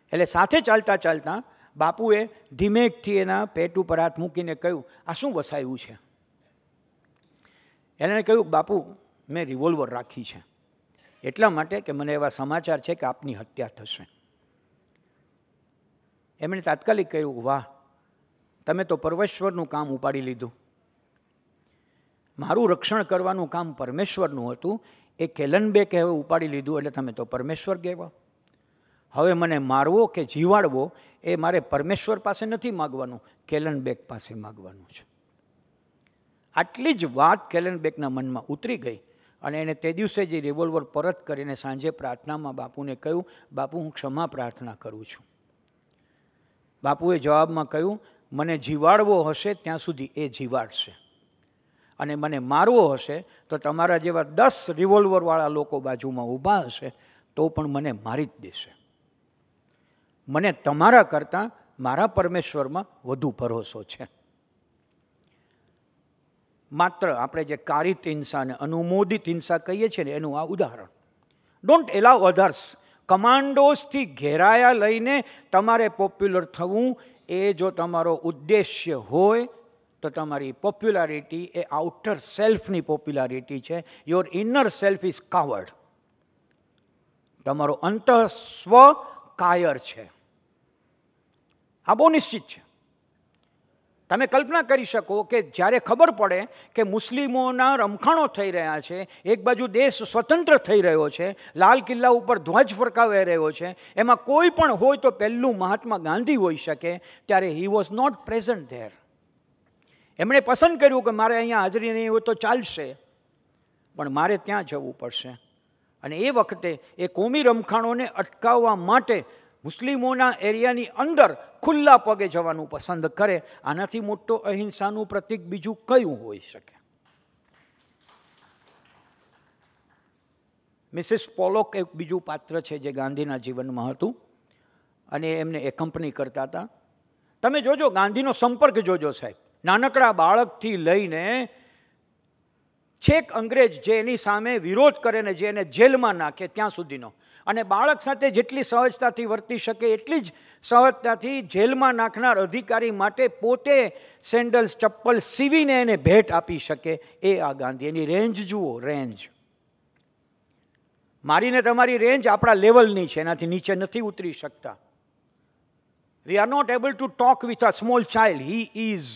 એટલે સાથે ચાલતા ચાલતા બાપુએ ધીમેકથી એના પેટ ઉપર હાથ મૂકીને કહ્યું આ શું વસાયું છે એણે કહ્યું બાપુ મેં રિવોલ્વર રાખી છે એટલા માટે કે મને એવા સમાચાર છે કે આપની હત્યા થશે એમણે તાત્કાલિક કહ્યું વાહ તમે તો પરમેશ્વરનું કામ ઉપાડી લીધું મારું રક્ષણ કરવાનું કામ પરમેશ્વરનું હતું એ કેલનબે કે હવે ઉપાડી લીધું એટલે તમે તો પરમેશ્વર કહેવા હવે મને મારવો કે જીવાડવો એ મારે પરમેશ્વર પાસે નથી માગવાનું કેલનબેગ પાસે માગવાનું છે આટલી જ વાત કેલનબેગના મનમાં ઉતરી ગઈ અને એણે તે દિવસે જે રિવોલ્વર પરત કરીને સાંજે પ્રાર્થનામાં બાપુને કહ્યું બાપુ હું ક્ષમા પ્રાર્થના કરું છું બાપુએ જવાબમાં કહ્યું મને જીવાડવો હશે ત્યાં સુધી એ જીવાડશે અને મને મારવો હશે તો તમારા જેવા દસ રિવોલ્વરવાળા લોકો બાજુમાં ઊભા હશે તો પણ મને મારી જ દેશે મને તમારા કરતાં મારા પરમેશ્વરમાં વધુ ભરોસો છે માત્ર આપણે જે કારિત હિંસાને અનુમોદિત હિંસા કહીએ છીએ ને એનું આ ઉદાહરણ ડોન્ટ એલાવ અધર્સ કમાન્ડોઝથી ઘેરાયા લઈને તમારે પોપ્યુલર થવું એ જો તમારો ઉદ્દેશ્ય હોય તો તમારી પોપ્યુલારિટી એ આઉટર સેલ્ફની પોપ્યુલારિટી છે your inner self is coward તમારો અંતઃ સ્વ કાયર છે આ બહુ નિશ્ચિત છે તમે કલ્પના કરી શકો કે જ્યારે ખબર પડે કે મુસ્લિમોના રમખાણો થઈ રહ્યા છે એક બાજુ દેશ સ્વતંત્ર થઈ રહ્યો છે લાલ કિલ્લા ઉપર ધ્વજ ફરકાવાઈ રહ્યો છે એમાં કોઈ પણ હોય તો પહેલું મહાત્મા ગાંધી હોઈ શકે ત્યારે he was not present there એમણે પસંદ કર્યું કે મારે અહીંયા હાજરી નહીં હોય તો ચાલશે પણ મારે ત્યાં જવું પડશે અને એ વખતે એ કોમી રમખાણોને અટકાવવા માટે મુસ્લિમોના એરિયાની અંદર ખુલ્લા પગે જવાનું પસંદ કરે આનાથી મોટો અહિંસાનું પ્રતીક બીજું કયું હોઈ શકે મિસિસ પોલોક એક બીજું પાત્ર છે જે ગાંધીના જીવનમાં હતું અને એમને એકંપની કરતા હતા તમે જોજો ગાંધીનો સંપર્ક જોજો સાહેબ નાનકડા બાળકથી લઈને છેક અંગ્રેજ જે એની સામે વિરોધ કરે ને જે એને જેલમાં નાખે ત્યાં સુધીનો અને બાળક સાથે જેટલી સહજતાથી વર્તી શકે એટલી જ સહજતાથી જેલમાં નાખનાર અધિકારી માટે પોતે સેન્ડલ્સ ચપ્પલ સીવીને એને ભેટ આપી શકે એ આ ગાંધી એની રેન્જ જુઓ રેન્જ મારીને તમારી રેન્જ આપણા લેવલની છે એનાથી નીચે નથી ઉતરી શકતા we are not able to talk with a small child he is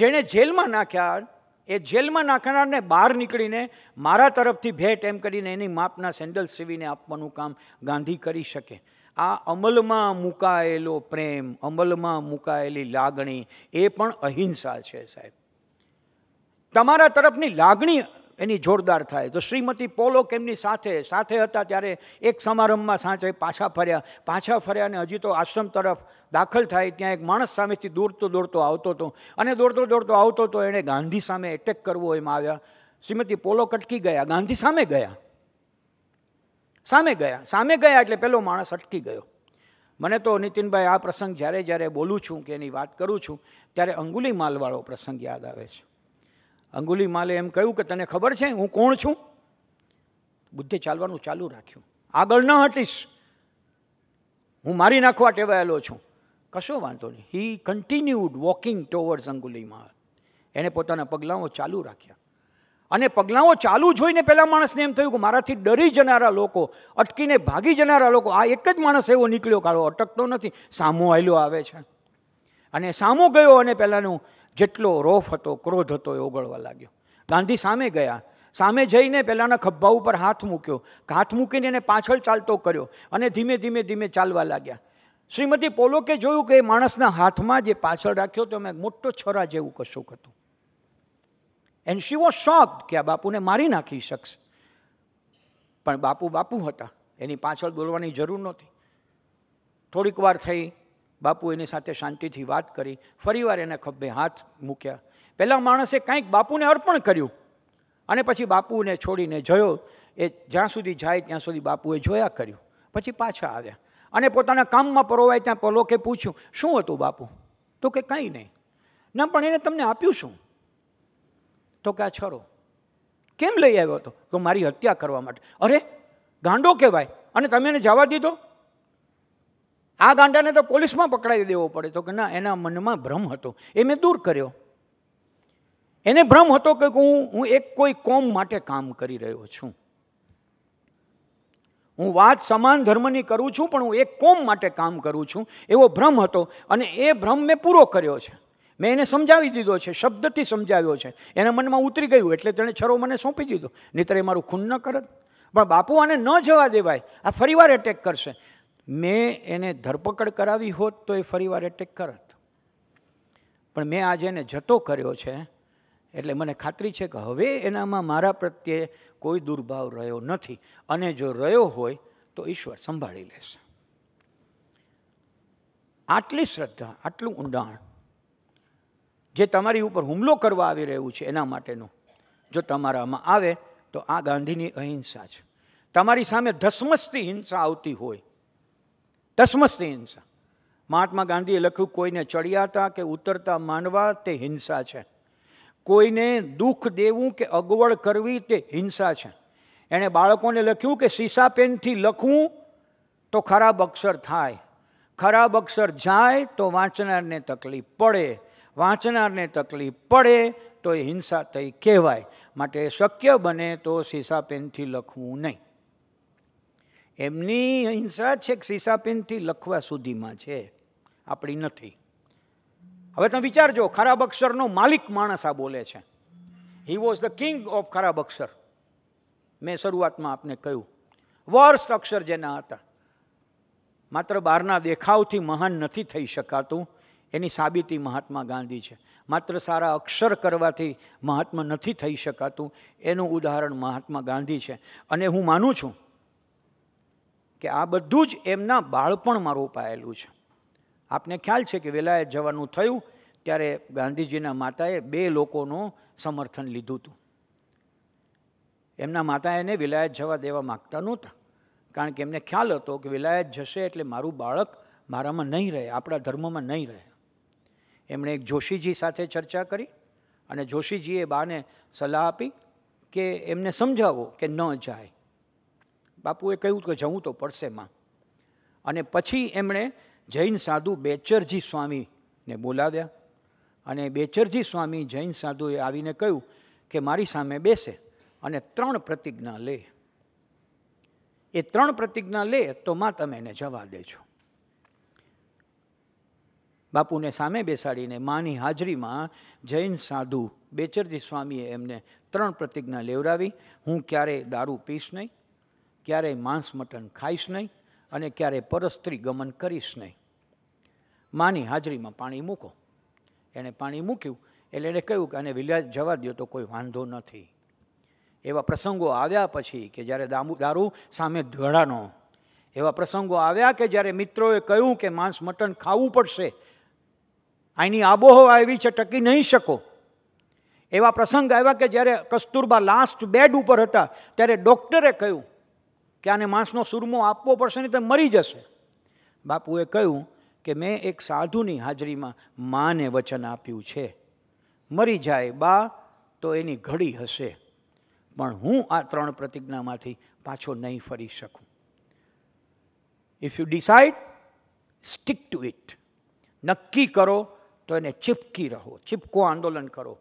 જેણે જેલમાં નાખ્યા એ જેલમાં નાખનારને બહાર નીકળીને મારા તરફથી ભેટ એમ કરીને એની માપના સેન્ડલ સીવીને આપવાનું કામ ગાંધી કરી શકે આ અમલમાં મુકાયેલો પ્રેમ અમલમાં મુકાયેલી લાગણી એ પણ અહિંસા છે સાહેબ તમારા તરફની લાગણી એની જોરદાર થાય તો શ્રીમતી પોલો કેમની સાથે સાથે હતા ત્યારે એક સમારંભમાં સાંજે પાછા ફર્યા પાછા ફર્યા અને હજી તો આશ્રમ તરફ દાખલ થાય ત્યાં એક માણસ સામેથી દોડતો દોડતો આવતો હતો અને દોડતો દોડતો આવતો હતો એણે ગાંધી સામે એટેક કરવો એમાં આવ્યા શ્રીમતી પોલો અટકી ગયા ગાંધી સામે ગયા સામે ગયા સામે ગયા એટલે પહેલો માણસ અટકી ગયો મને તો નીતિનભાઈ આ પ્રસંગ જ્યારે જ્યારે બોલું છું કે એની વાત કરું છું ત્યારે અંગુલી માલવાળો પ્રસંગ યાદ આવે છે અંગુલી માલે એમ કહ્યું કે તને ખબર છે હું કોણ છું બુદ્ધે ચાલવાનું ચાલુ રાખ્યું આગળ ન હટીશ હું મારી નાખવા ટેવાયેલો છું કશો વાંધો નહીં હી કન્ટિન્યુડ વોકિંગ ટોવર્ડ્સ અંગુલીમાલ એણે પોતાના પગલાંઓ ચાલુ રાખ્યા અને પગલાંઓ ચાલુ જોઈને પહેલા માણસને એમ થયું કે મારાથી ડરી જનારા લોકો અટકીને ભાગી જનારા લોકો આ એક જ માણસ એવો નીકળ્યો કાળો અટકતો નથી સામો આવેલો આવે છે અને સામો ગયો અને પહેલાંનું જેટલો રોફ હતો ક્રોધ હતો એ ઓગળવા લાગ્યો ગાંધી સામે ગયા સામે જઈને પહેલાંના ખભ્ભા ઉપર હાથ મૂક્યો હાથ મૂકીને એને પાછળ ચાલતો કર્યો અને ધીમે ધીમે ધીમે ચાલવા લાગ્યા શ્રીમતી પોલોકે જોયું કે એ માણસના હાથમાં જે પાછળ રાખ્યો તો એમાં મોટો છરા જેવું કશુંક હતું એન્ડ શી વોઝ શોક કે આ બાપુને મારી નાખી શકશે પણ બાપુ બાપુ હતા એની પાછળ બોલવાની જરૂર નહોતી થોડીક વાર થઈ બાપુ એની સાથે શાંતિથી વાત કરી ફરીવાર એને ખભે હાથ મૂક્યા પહેલાં માણસે કાંઈક બાપુને અર્પણ કર્યું અને પછી બાપુને છોડીને જયો એ જ્યાં સુધી જાય ત્યાં સુધી બાપુએ જોયા કર્યું પછી પાછા આવ્યા અને પોતાના કામમાં પરોવાય ત્યાં પલોકે પૂછ્યું શું હતું બાપુ તો કે કંઈ નહીં ના પણ એને તમને આપ્યું શું તો કે આ છરો કેમ લઈ આવ્યો હતો તો મારી હત્યા કરવા માટે અરે ગાંડો કહેવાય અને તમે એને જવા દીધો આ ગાંડાને તો પોલીસમાં પકડાવી દેવો પડે તો કે ના એના મનમાં ભ્રમ હતો એ મેં દૂર કર્યો એને ભ્રમ હતો કે હું હું એક કોઈ કોમ માટે કામ કરી રહ્યો છું હું વાત સમાન ધર્મની કરું છું પણ હું એક કોમ માટે કામ કરું છું એવો ભ્રમ હતો અને એ ભ્રમ મેં પૂરો કર્યો છે મેં એને સમજાવી દીધો છે શબ્દથી સમજાવ્યો છે એના મનમાં ઉતરી ગયું એટલે તેણે છરો મને સોંપી દીધો નહીં એ મારું ખૂન ન કરત પણ બાપુ આને ન જવા દેવાય આ ફરીવાર એટેક કરશે મેં એને ધરપકડ કરાવી હોત તો એ ફરીવાર એટેક કરત પણ મેં આજે એને જતો કર્યો છે એટલે મને ખાતરી છે કે હવે એનામાં મારા પ્રત્યે કોઈ દુર્ભાવ રહ્યો નથી અને જો રહ્યો હોય તો ઈશ્વર સંભાળી લેશે આટલી શ્રદ્ધા આટલું ઊંડાણ જે તમારી ઉપર હુમલો કરવા આવી રહ્યું છે એના માટેનું જો તમારામાં આવે તો આ ગાંધીની અહિંસા છે તમારી સામે ધસમસતી હિંસા આવતી હોય તસમસથી હિંસા મહાત્મા ગાંધીએ લખ્યું કોઈને ચડિયાતા કે ઉતરતા માનવા તે હિંસા છે કોઈને દુઃખ દેવું કે અગવડ કરવી તે હિંસા છે એણે બાળકોને લખ્યું કે સીસા પેનથી લખવું તો ખરાબ અક્ષર થાય ખરાબ અક્ષર જાય તો વાંચનારને તકલીફ પડે વાંચનારને તકલીફ પડે તો એ હિંસા થઈ કહેવાય માટે શક્ય બને તો સીસા પેનથી લખવું નહીં એમની અહિંસા છેક સીસાપેનથી લખવા સુધીમાં છે આપણી નથી હવે તમે વિચારજો ખરાબ અક્ષરનો માલિક માણસ આ બોલે છે he was the king of ખરાબ અક્ષર મેં શરૂઆતમાં આપને કહ્યું વર્સ્ટ અક્ષર જેના હતા માત્ર બહારના દેખાવથી મહાન નથી થઈ શકાતું એની સાબિતી મહાત્મા ગાંધી છે માત્ર સારા અક્ષર કરવાથી મહાત્મા નથી થઈ શકાતું એનું ઉદાહરણ મહાત્મા ગાંધી છે અને હું માનું છું કે આ બધું જ એમના બાળપણમાં રોપાયેલું છે આપને ખ્યાલ છે કે વેલાયત જવાનું થયું ત્યારે ગાંધીજીના માતાએ બે લોકોનું સમર્થન લીધું હતું એમના માતાએને વિલાયત જવા દેવા માગતા નહોતા કારણ કે એમને ખ્યાલ હતો કે વિલાયત જશે એટલે મારું બાળક મારામાં નહીં રહે આપણા ધર્મમાં નહીં રહે એમણે એક જોશીજી સાથે ચર્ચા કરી અને જોશીજીએ બાને સલાહ આપી કે એમને સમજાવો કે ન જાય બાપુએ કહ્યું કે જવું તો પડશે માં અને પછી એમણે જૈન સાધુ બેચરજી સ્વામીને બોલાવ્યા અને બેચરજી સ્વામી જૈન સાધુએ આવીને કહ્યું કે મારી સામે બેસે અને ત્રણ પ્રતિજ્ઞા લે એ ત્રણ પ્રતિજ્ઞા લે તો માં તમે એને જવા દેજો બાપુને સામે બેસાડીને માની હાજરીમાં જૈન સાધુ બેચરજી સ્વામીએ એમને ત્રણ પ્રતિજ્ઞા લેવડાવી હું ક્યારેય દારૂ પીશ નહીં ક્યારેય માંસ મટન ખાઈશ નહીં અને ક્યારેય પરસ્ત્રી ગમન કરીશ નહીં માની હાજરીમાં પાણી મૂકો એણે પાણી મૂક્યું એટલે એણે કહ્યું કે આને વિલાસ જવા દો તો કોઈ વાંધો નથી એવા પ્રસંગો આવ્યા પછી કે જ્યારે દામુ દારૂ સામે ધડાનો એવા પ્રસંગો આવ્યા કે જ્યારે મિત્રોએ કહ્યું કે માંસ મટન ખાવું પડશે આની આબોહવા એવી છે ટકી નહીં શકો એવા પ્રસંગ આવ્યા કે જ્યારે કસ્તુરબા લાસ્ટ બેડ ઉપર હતા ત્યારે ડૉક્ટરે કહ્યું કે આને માંસનો સુરમો આપવો પડશે નહીં તો મરી જશે બાપુએ કહ્યું કે મેં એક સાધુની હાજરીમાં માને વચન આપ્યું છે મરી જાય બા તો એની ઘડી હશે પણ હું આ ત્રણ પ્રતિજ્ઞામાંથી પાછો નહીં ફરી શકું if you decide stick to it નક્કી કરો તો એને ચીપકી રહો ચીપકો આંદોલન કરો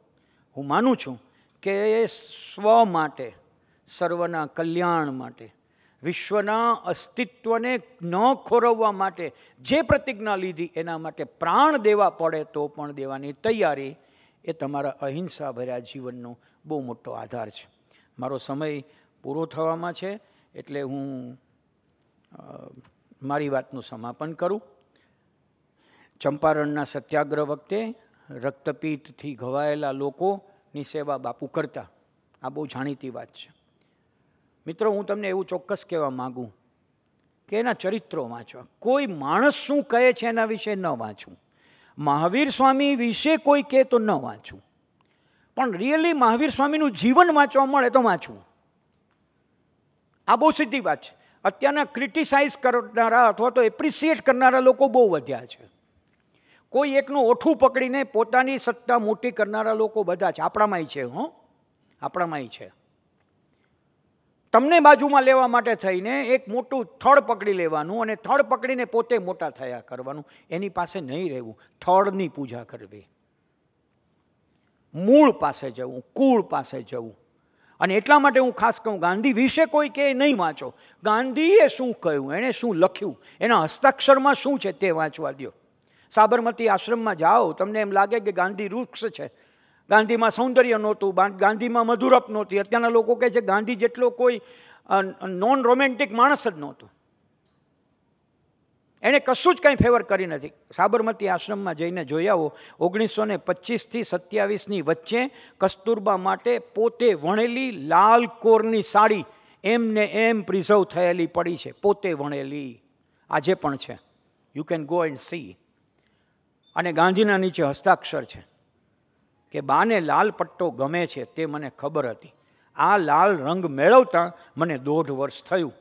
હું માનું છું કે સ્વ માટે સર્વના કલ્યાણ માટે વિશ્વના અસ્તિત્વને ન ખોરવવા માટે જે પ્રતિજ્ઞા લીધી એના માટે પ્રાણ દેવા પડે તો પણ દેવાની તૈયારી એ તમારા અહિંસા ભર્યા જીવનનો બહુ મોટો આધાર છે મારો સમય પૂરો થવામાં છે એટલે હું મારી વાતનું સમાપન કરું ચંપારણના સત્યાગ્રહ વખતે રક્તપીતથી ઘવાયેલા લોકોની સેવા બાપુ કરતા આ બહુ જાણીતી વાત છે મિત્રો હું તમને એવું ચોક્કસ કહેવા માગું કે એના ચરિત્રો વાંચવા કોઈ માણસ શું કહે છે એના વિશે ન વાંચવું મહાવીર સ્વામી વિશે કોઈ કહે તો ન વાંચવું પણ રિયલી મહાવીર સ્વામીનું જીવન વાંચવા મળે તો વાંચવું આ બહુ સીધી વાત છે અત્યારના ક્રિટિસાઇઝ કરનારા અથવા તો એપ્રિસિએટ કરનારા લોકો બહુ વધ્યા છે કોઈ એકનું ઓઠું પકડીને પોતાની સત્તા મોટી કરનારા લોકો બધા છે આપણામાંય છે હો આપણામાંય છે તમને બાજુમાં લેવા માટે થઈને એક મોટું થળ પકડી લેવાનું અને થળ પકડીને પોતે મોટા થયા કરવાનું એની પાસે નહીં રહેવું થળની પૂજા કરવી મૂળ પાસે જવું કુળ પાસે જવું અને એટલા માટે હું ખાસ કહું ગાંધી વિશે કોઈ કે નહીં વાંચો ગાંધીએ શું કહ્યું એણે શું લખ્યું એના હસ્તાક્ષરમાં શું છે તે વાંચવા દો સાબરમતી આશ્રમમાં જાઓ તમને એમ લાગે કે ગાંધી વૃક્ષ છે ગાંધીમાં સૌંદર્ય નહોતું ગાંધીમાં મધુરપ નહોતી અત્યારના લોકો કહે છે ગાંધી જેટલો કોઈ નોન રોમેન્ટિક માણસ જ નહોતું એણે કશું જ કાંઈ ફેવર કરી નથી સાબરમતી આશ્રમમાં જઈને જોઈ આવો ઓગણીસો ને પચીસથી સત્યાવીસની વચ્ચે કસ્તુરબા માટે પોતે વણેલી લાલ કોરની સાડી એમને એમ પ્રિઝર્વ થયેલી પડી છે પોતે વણેલી આજે પણ છે you can go and see અને ગાંધીના નીચે હસ્તાક્ષર છે કે બાને લાલ પટ્ટો ગમે છે તે મને ખબર હતી આ લાલ રંગ મેળવતા મને દોઢ વર્ષ થયું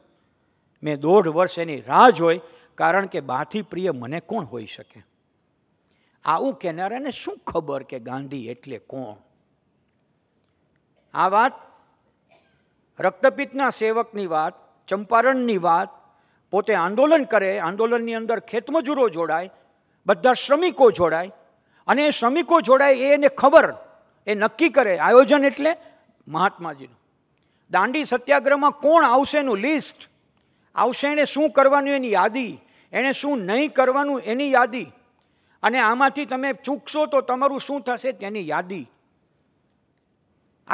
મેં દોઢ વર્ષ એની રાહ જોઈ કારણ કે બાથી પ્રિય મને કોણ હોઈ શકે આવું કહેનારાને શું ખબર કે ગાંધી એટલે કોણ આ વાત રક્તપિતના સેવકની વાત ચંપારણની વાત પોતે આંદોલન કરે આંદોલનની અંદર ખેતમજૂરો જોડાય બધા શ્રમિકો જોડાય અને શ્રમિકો જોડાય એને ખબર એ નક્કી કરે આયોજન એટલે મહાત્માજીનું દાંડી સત્યાગ્રહમાં કોણ આવશે એનું લિસ્ટ આવશે એણે શું કરવાનું એની યાદી એણે શું નહીં કરવાનું એની યાદી અને આમાંથી તમે ચૂકશો તો તમારું શું થશે તેની યાદી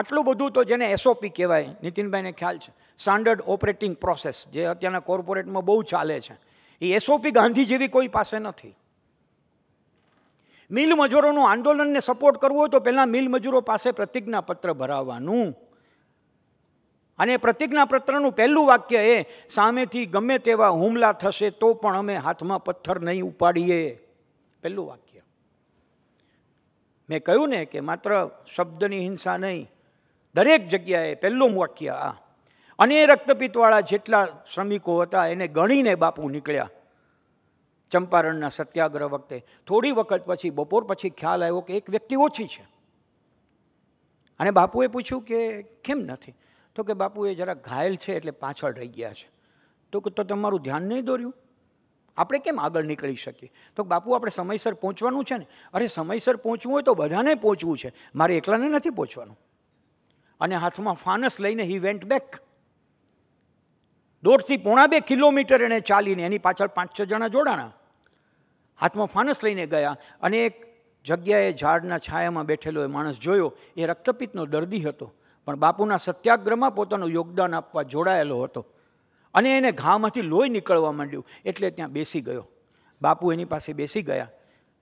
આટલું બધું તો જેને એસઓપી કહેવાય નીતિનભાઈને ખ્યાલ છે સ્ટાન્ડર્ડ ઓપરેટિંગ પ્રોસેસ જે અત્યારના કોર્પોરેટમાં બહુ ચાલે છે એ એસઓપી ગાંધી જેવી કોઈ પાસે નથી મિલ મજૂરોનું આંદોલનને સપોર્ટ કરવો હોય તો પહેલાં મિલ મજૂરો પાસે પ્રતિજ્ઞાપત્ર ભરાવવાનું અને પ્રતિજ્ઞાપત્રનું પહેલું વાક્ય એ સામેથી ગમે તેવા હુમલા થશે તો પણ અમે હાથમાં પથ્થર નહીં ઉપાડીએ પહેલું વાક્ય મેં કહ્યું ને કે માત્ર શબ્દની હિંસા નહીં દરેક જગ્યાએ પહેલું વાક્ય આ અને રક્તપિત્તવાળા જેટલા શ્રમિકો હતા એને ગણીને બાપુ નીકળ્યા ચંપારણના સત્યાગ્રહ વખતે થોડી વખત પછી બપોર પછી ખ્યાલ આવ્યો કે એક વ્યક્તિ ઓછી છે અને બાપુએ પૂછ્યું કે કેમ નથી તો કે બાપુએ એ જરા ઘાયલ છે એટલે પાછળ રહી ગયા છે તો કે તો તમારું ધ્યાન નહીં દોર્યું આપણે કેમ આગળ નીકળી શકીએ તો બાપુ આપણે સમયસર પહોંચવાનું છે ને અરે સમયસર પહોંચવું હોય તો બધાને પહોંચવું છે મારે એકલાને નથી પહોંચવાનું અને હાથમાં ફાનસ લઈને હી વેન્ટ બેક દોઢથી પોણા બે કિલોમીટર એણે ચાલીને એની પાછળ પાંચ છ જણા જોડાણા હાથમાં ફાનસ લઈને ગયા અને એક જગ્યાએ ઝાડના છાયામાં બેઠેલો એ માણસ જોયો એ રક્તપિત્તનો દર્દી હતો પણ બાપુના સત્યાગ્રહમાં પોતાનું યોગદાન આપવા જોડાયેલો હતો અને એને ઘામાંથી લોહી નીકળવા માંડ્યું એટલે ત્યાં બેસી ગયો બાપુ એની પાસે બેસી ગયા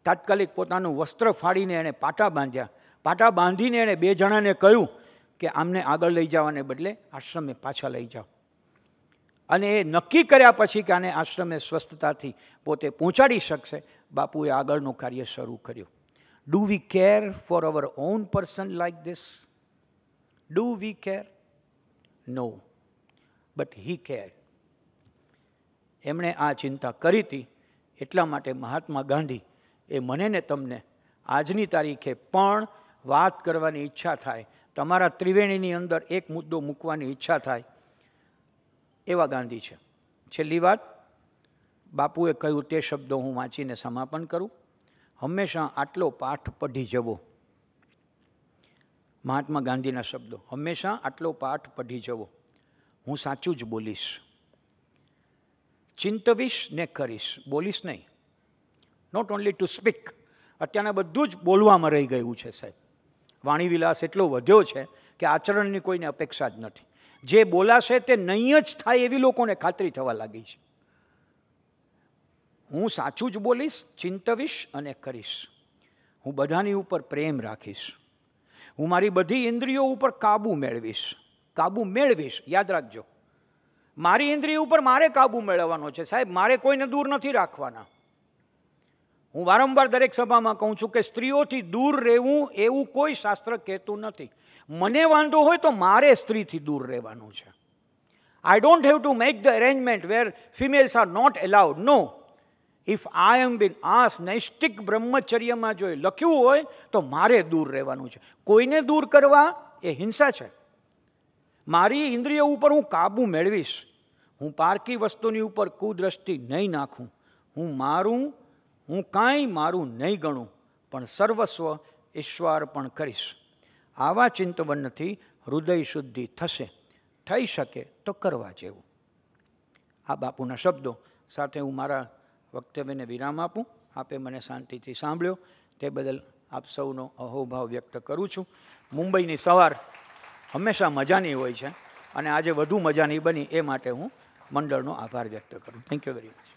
તાત્કાલિક પોતાનું વસ્ત્ર ફાડીને એણે પાટા બાંધ્યા પાટા બાંધીને એણે બે જણાને કહ્યું કે આમને આગળ લઈ જવાને બદલે આશ્રમે પાછા લઈ જાઓ અને એ નક્કી કર્યા પછી કે આને આશ્રમે સ્વસ્થતાથી પોતે પહોંચાડી શકશે બાપુએ આગળનું કાર્ય શરૂ કર્યું do we care for our own person like this do we care no but he care એમણે આ ચિંતા કરી હતી એટલા માટે મહાત્મા ગાંધી એ મને ને તમને આજની તારીખે પણ વાત કરવાની ઈચ્છા થાય તમારા ત્રિવેણીની અંદર એક મુદ્દો મૂકવાની ઈચ્છા થાય એવા ગાંધી છે છેલ્લી વાત બાપુએ કહ્યું તે શબ્દો હું વાંચીને સમાપન કરું હંમેશા આટલો પાઠ પઢી જવો મહાત્મા ગાંધીના શબ્દો હંમેશા આટલો પાઠ પઢી જવો હું સાચું જ બોલીશ ચિંતવીશ ને કરીશ બોલીશ નહીં નોટ ઓન્લી ટુ સ્પીક અત્યારના બધું જ બોલવામાં રહી ગયું છે સાહેબ વાણીવિલાસ એટલો વધ્યો છે કે આચરણની કોઈને અપેક્ષા જ નથી જે બોલાશે તે નહીં જ થાય એવી લોકોને ખાતરી થવા લાગી છે હું સાચું જ બોલીશ ચિંતવીશ અને કરીશ હું બધાની ઉપર પ્રેમ રાખીશ હું મારી બધી ઇન્દ્રિયો ઉપર કાબૂ મેળવીશ કાબૂ મેળવીશ યાદ રાખજો મારી ઇન્દ્રિય ઉપર મારે કાબૂ મેળવવાનો છે સાહેબ મારે કોઈને દૂર નથી રાખવાના હું વારંવાર દરેક સભામાં કહું છું કે સ્ત્રીઓથી દૂર રહેવું એવું કોઈ શાસ્ત્ર કહેતું નથી મને વાંધો હોય તો મારે સ્ત્રીથી દૂર રહેવાનું છે I don't have to make the arrangement where females are not allowed no if I am been as નૈષ્ટિક બ્રહ્મચર્યમાં જો એ લખ્યું હોય તો મારે દૂર રહેવાનું છે કોઈને દૂર કરવા એ હિંસા છે મારી ઇન્દ્રિયો ઉપર હું કાબૂ મેળવીશ હું પારકી વસ્તુની ઉપર કુદ્રષ્ટિ નહીં નાખું હું મારું હું કાંઈ મારું નહીં ગણું પણ સર્વસ્વ ઈશ્વાર પણ કરીશ આવા ચિંતવનથી હૃદય શુદ્ધિ થશે થઈ શકે તો કરવા જેવું આ બાપુના શબ્દો સાથે હું મારા વક્તવ્યને વિરામ આપું આપે મને શાંતિથી સાંભળ્યો તે બદલ આપ સૌનો અહોભાવ વ્યક્ત કરું છું મુંબઈની સવાર હંમેશા મજાની હોય છે અને આજે વધુ મજાની બની એ માટે હું મંડળનો આભાર વ્યક્ત કરું થેન્ક યુ વેરી મચ